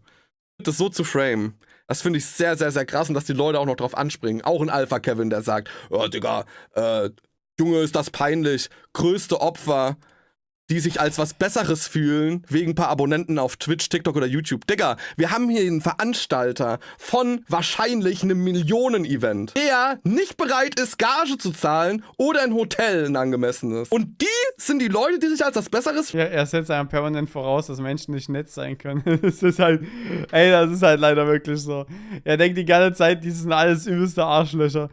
Das so zu framen, das finde ich sehr, sehr, sehr krass und dass die Leute auch noch drauf anspringen. Auch ein Alpha-Kevin, der sagt, oh, Digga, äh, Junge, ist das peinlich, größte Opfer die sich als was Besseres fühlen, wegen ein paar Abonnenten auf Twitch, TikTok oder YouTube. Digga, wir haben hier einen Veranstalter von wahrscheinlich einem Millionen-Event, der nicht bereit ist, Gage zu zahlen oder ein Hotel ein angemessenes. Und die sind die Leute, die sich als was Besseres fühlen. Ja, er setzt einem permanent voraus, dass Menschen nicht nett sein können. das ist halt, ey, das ist halt leider wirklich so. Er denkt die ganze Zeit, die sind alles übelste Arschlöcher.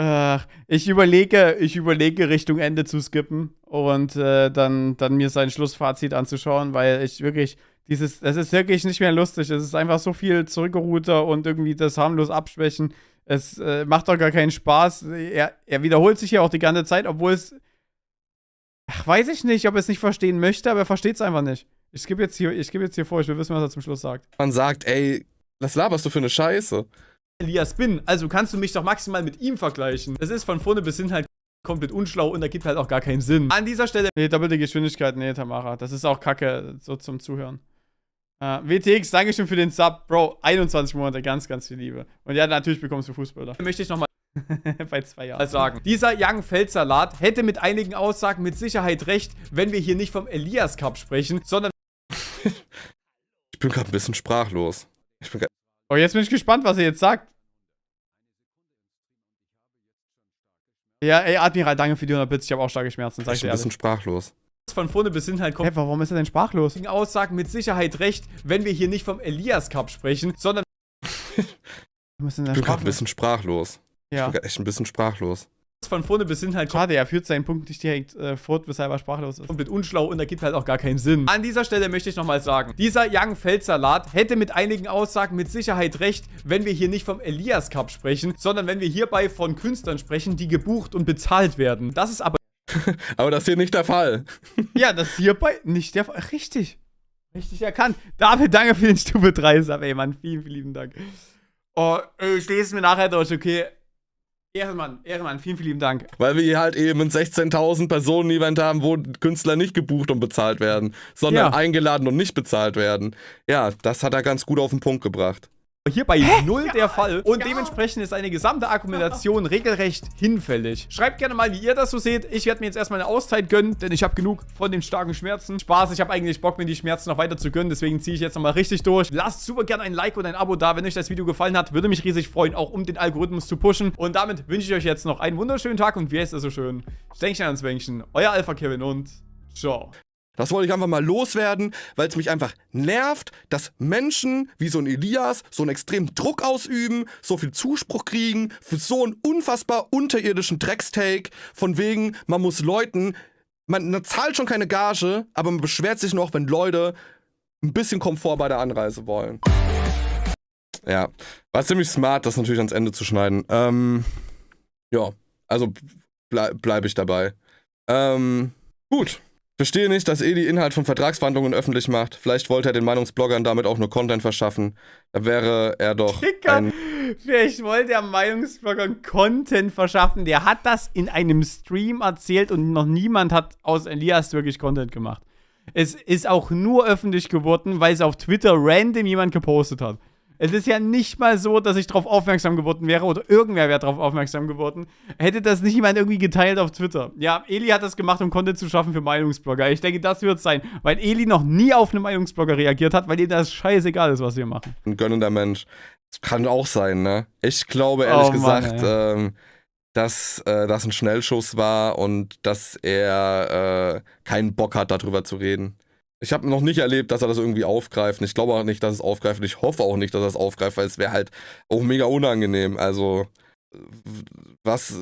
Ach, ich überlege, ich überlege Richtung Ende zu skippen und äh, dann, dann mir sein Schlussfazit anzuschauen, weil ich wirklich dieses, es ist wirklich nicht mehr lustig. Es ist einfach so viel zurückgeruhter und irgendwie das harmlos abschwächen. Es äh, macht doch gar keinen Spaß. Er, er wiederholt sich ja auch die ganze Zeit, obwohl es. Ach, weiß ich nicht, ob er es nicht verstehen möchte, aber er versteht es einfach nicht. Ich gebe jetzt, hier, ich geb jetzt hier vor, ich will wissen, was er zum Schluss sagt. Man sagt, ey, was laberst du für eine Scheiße? Elias bin, also kannst du mich doch maximal mit ihm vergleichen. Es ist von vorne bis hin halt komplett unschlau und da gibt halt auch gar keinen Sinn. An dieser Stelle. Nee, doppelte Geschwindigkeit, nee, Tamara. Das ist auch kacke, so zum Zuhören. Uh, WTX, Dankeschön für den Sub. Bro, 21 Monate, ganz, ganz viel Liebe. Und ja, natürlich bekommst du Fußballer. Möchte ich nochmal bei zwei Jahren sagen. Dieser Young Feldsalat hätte mit einigen Aussagen mit Sicherheit recht, wenn wir hier nicht vom Elias Cup sprechen, sondern... ich bin gerade ein bisschen sprachlos. Ich bin Oh, jetzt bin ich gespannt, was er jetzt sagt. Ja, ey, Admiral, danke für die 100 Bits. Ich habe auch starke Schmerzen, sag ich dir. ein bisschen sprachlos. Von vorne bis hinten halt kommt. hey, warum ist er denn sprachlos? Aussagen mit Sicherheit recht, wenn wir hier nicht vom Elias Cup sprechen, sondern. ich bin gerade ein bisschen sprachlos. Ja. Ich bin echt ein bisschen sprachlos von vorne bis hin halt. Schade, er führt seinen Punkt nicht direkt äh, fort, weshalb er sprachlos ist. Komplett unschlau und ergibt halt auch gar keinen Sinn. An dieser Stelle möchte ich nochmal sagen, dieser Young Feldsalat hätte mit einigen Aussagen mit Sicherheit recht, wenn wir hier nicht vom Elias Cup sprechen, sondern wenn wir hierbei von Künstlern sprechen, die gebucht und bezahlt werden. Das ist aber... aber das ist hier nicht der Fall. ja, das ist hierbei nicht der Fall. Richtig. Richtig erkannt. David, danke für den Stufe 3 Sub, ey, Mann. Vielen, vielen lieben Dank. Oh, ich lese es mir nachher durch, okay? Ehrenmann, Ehrenmann, vielen, vielen lieben Dank. Weil wir halt eben ein 16.000 Personen Event haben, wo Künstler nicht gebucht und bezahlt werden, sondern ja. eingeladen und nicht bezahlt werden. Ja, das hat er ganz gut auf den Punkt gebracht. Hierbei Hä? null ja, der Fall und ja. dementsprechend ist eine gesamte Akkumulation regelrecht hinfällig. Schreibt gerne mal, wie ihr das so seht. Ich werde mir jetzt erstmal eine Auszeit gönnen, denn ich habe genug von den starken Schmerzen. Spaß, ich habe eigentlich Bock, mir die Schmerzen noch weiter zu gönnen, deswegen ziehe ich jetzt nochmal richtig durch. Lasst super gerne ein Like und ein Abo da, wenn euch das Video gefallen hat. Würde mich riesig freuen, auch um den Algorithmus zu pushen. Und damit wünsche ich euch jetzt noch einen wunderschönen Tag und wie heißt es so schön? Stänkchen ans Wänkchen, euer Alpha Kevin und ciao. Das wollte ich einfach mal loswerden, weil es mich einfach nervt, dass Menschen wie so ein Elias so einen extremen Druck ausüben, so viel Zuspruch kriegen für so einen unfassbar unterirdischen Dreckstake, von wegen, man muss Leuten, man, man zahlt schon keine Gage, aber man beschwert sich noch, wenn Leute ein bisschen Komfort bei der Anreise wollen. Ja, war ziemlich smart, das natürlich ans Ende zu schneiden. Ähm, ja, also ble bleibe ich dabei. Ähm, gut. Verstehe nicht, dass Edi Inhalt von Vertragsverhandlungen öffentlich macht. Vielleicht wollte er den Meinungsbloggern damit auch nur Content verschaffen. Da wäre er doch. Dicker, ein vielleicht wollte er Meinungsbloggern Content verschaffen. Der hat das in einem Stream erzählt und noch niemand hat aus Elias wirklich Content gemacht. Es ist auch nur öffentlich geworden, weil es auf Twitter random jemand gepostet hat. Es ist ja nicht mal so, dass ich darauf aufmerksam geworden wäre oder irgendwer wäre darauf aufmerksam geworden. Hätte das nicht jemand irgendwie geteilt auf Twitter. Ja, Eli hat das gemacht, um Content zu schaffen für Meinungsblogger. Ich denke, das wird sein, weil Eli noch nie auf einen Meinungsblogger reagiert hat, weil ihm das scheißegal ist, was wir machen. Ein gönnender Mensch. Das kann auch sein, ne? Ich glaube ehrlich oh, gesagt, ähm, dass äh, das ein Schnellschuss war und dass er äh, keinen Bock hat, darüber zu reden. Ich habe noch nicht erlebt, dass er das irgendwie aufgreift. Ich glaube auch nicht, dass es aufgreift. Ich hoffe auch nicht, dass er es aufgreift, weil es wäre halt auch mega unangenehm. Also, was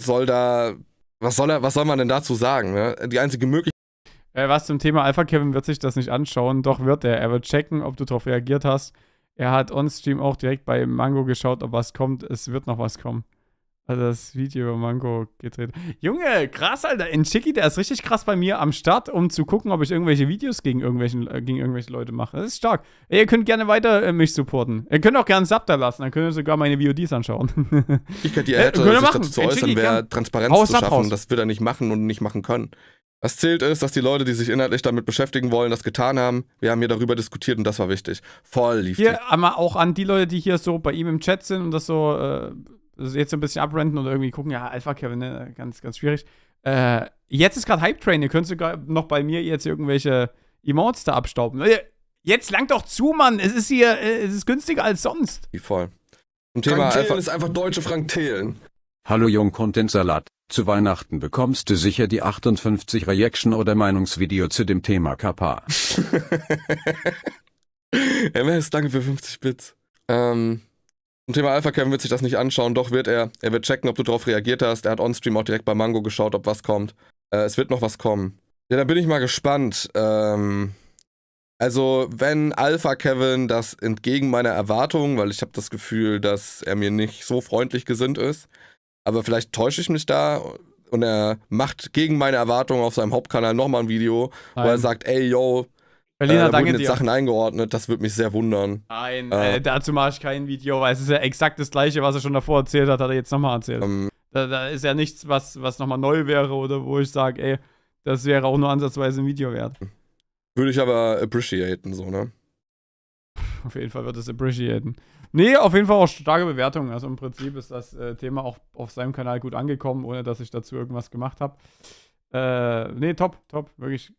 soll da, was soll er, was soll man denn dazu sagen? Ne? Die einzige Möglichkeit. Äh, was zum Thema Alpha Kevin wird sich das nicht anschauen, doch wird er. Er wird checken, ob du darauf reagiert hast. Er hat on-stream auch direkt bei Mango geschaut, ob was kommt. Es wird noch was kommen. Also das Video über Mango gedreht. Junge, krass, Alter. In Chicky, der ist richtig krass bei mir am Start, um zu gucken, ob ich irgendwelche Videos gegen, irgendwelchen, äh, gegen irgendwelche Leute mache. Das ist stark. Ihr könnt gerne weiter äh, mich supporten. Ihr könnt auch gerne einen Sub da lassen, dann könnt ihr sogar meine VODs anschauen. ich könnte die Ärzte äh, machen. dazu zu äußern, wäre Transparenz zu schaffen. Haus. Das wird er nicht machen und nicht machen können. Was zählt ist, dass die Leute, die sich inhaltlich damit beschäftigen wollen, das getan haben. Wir haben hier darüber diskutiert und das war wichtig. Voll lief Hier, die. aber auch an die Leute, die hier so bei ihm im Chat sind und das so äh, jetzt so ein bisschen abrenten und irgendwie gucken, ja, Alpha Kevin, ne? ganz, ganz schwierig. Äh, jetzt ist gerade Hype Train, ihr könnt sogar noch bei mir jetzt irgendwelche Emotes da abstauben. Jetzt langt doch zu, Mann, es ist hier, äh, es ist günstiger als sonst. Wie voll. Und Thema Frank Thelen ist einfach deutsche Frank Thelen. Hallo Jung Content Salat. Zu Weihnachten bekommst du sicher die 58 Reaction oder Meinungsvideo zu dem Thema Kappa. MS, danke für 50 Bits. Ähm, zum Thema Alpha Kevin wird sich das nicht anschauen, doch wird er. Er wird checken, ob du darauf reagiert hast. Er hat onstream auch direkt bei Mango geschaut, ob was kommt. Äh, es wird noch was kommen. Ja, dann bin ich mal gespannt. Ähm, also, wenn Alpha Kevin das entgegen meiner Erwartungen, weil ich habe das Gefühl, dass er mir nicht so freundlich gesinnt ist, aber vielleicht täusche ich mich da und er macht gegen meine Erwartungen auf seinem Hauptkanal nochmal ein Video, Nein. wo er sagt, ey, yo, Berliner, äh, da danke wurden jetzt dir. Sachen eingeordnet, das würde mich sehr wundern. Nein, äh, äh, dazu mache ich kein Video, weil es ist ja exakt das gleiche, was er schon davor erzählt hat, hat er jetzt nochmal erzählt. Ähm, da, da, ist ja nichts, was, was nochmal neu wäre oder wo ich sage, ey, das wäre auch nur ansatzweise ein Video wert. Würde ich aber appreciaten, so, ne? Auf jeden Fall wird es appreciaten. Nee, auf jeden Fall auch starke Bewertungen. Also im Prinzip ist das äh, Thema auch auf seinem Kanal gut angekommen, ohne dass ich dazu irgendwas gemacht habe. Äh, nee, top, top. Wirklich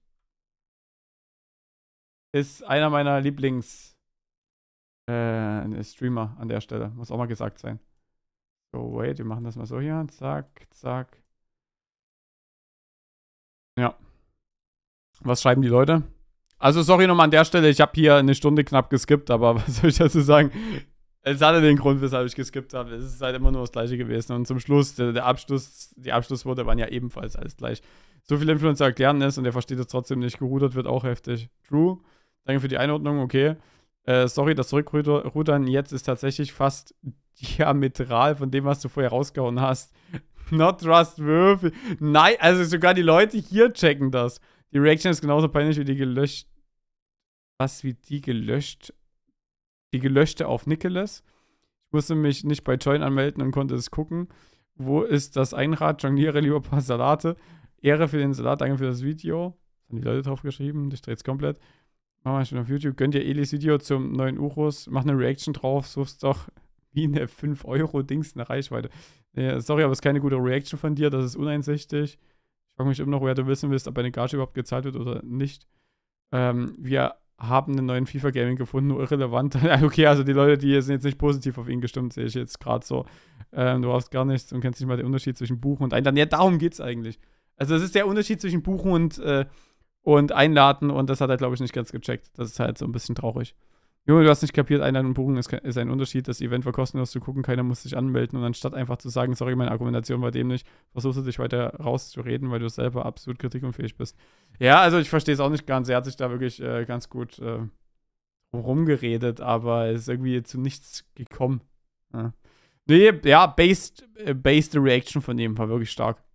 ist einer meiner Lieblings äh, äh, Streamer an der Stelle. Muss auch mal gesagt sein. So, wait, wir machen das mal so hier. Zack, zack. Ja. Was schreiben die Leute? Also sorry nochmal an der Stelle, ich habe hier eine Stunde knapp geskippt, aber was soll ich dazu sagen? Es hatte den Grund, weshalb ich geskippt habe. Es ist halt immer nur das gleiche gewesen. Und zum Schluss, der, der Abschluss, die Abschlussworte waren ja ebenfalls alles gleich. So viel Influencer erklären ist und der versteht es trotzdem nicht. Gerudert wird auch heftig. True. Danke für die Einordnung, okay. Äh, sorry, das Zurückrudern jetzt ist tatsächlich fast diametral von dem, was du vorher rausgehauen hast. Not trustworthy. Nein, also sogar die Leute hier checken das. Die Reaction ist genauso peinlich wie die gelöscht. Was wie die gelöscht? Die gelöschte auf Nicholas. Ich musste mich nicht bei Join anmelden und konnte es gucken. Wo ist das Einrad? Jongliere lieber ein paar Salate. Ehre für den Salat, danke für das Video. Das haben die Leute drauf geschrieben. Ich drehe es komplett. Machen wir schon auf YouTube, gönnt ihr Elis Video zum neuen Urus, mach eine Reaction drauf, suchst doch wie eine 5-Euro-Dings eine Reichweite. Nee, sorry, aber es ist keine gute Reaction von dir, das ist uneinsichtig. Ich frage mich immer noch, woher du wissen willst, ob eine Gage überhaupt gezahlt wird oder nicht. Ähm, wir haben einen neuen FIFA-Gaming gefunden, nur irrelevant. okay, also die Leute, die sind jetzt nicht positiv auf ihn gestimmt, sehe ich jetzt gerade so. Ähm, du brauchst gar nichts und kennst nicht mal den Unterschied zwischen Buchen und Einladen. Ja, darum geht's eigentlich. Also, es ist der Unterschied zwischen Buchen und äh, und einladen und das hat er, glaube ich, nicht ganz gecheckt. Das ist halt so ein bisschen traurig. Junge, du hast nicht kapiert, Einladen und Buchen ist, ist ein Unterschied. Das Event war kostenlos zu gucken, keiner muss sich anmelden. Und anstatt einfach zu sagen, sorry, meine Argumentation war dem nicht, versuchst du dich weiter rauszureden, weil du selber absolut kritikunfähig bist. Ja, also ich verstehe es auch nicht ganz. Er hat sich da wirklich äh, ganz gut äh, rumgeredet, aber ist irgendwie zu nichts gekommen. Ja. Ne? Nee, ja, based, äh, based the Reaction von ihm war wirklich stark.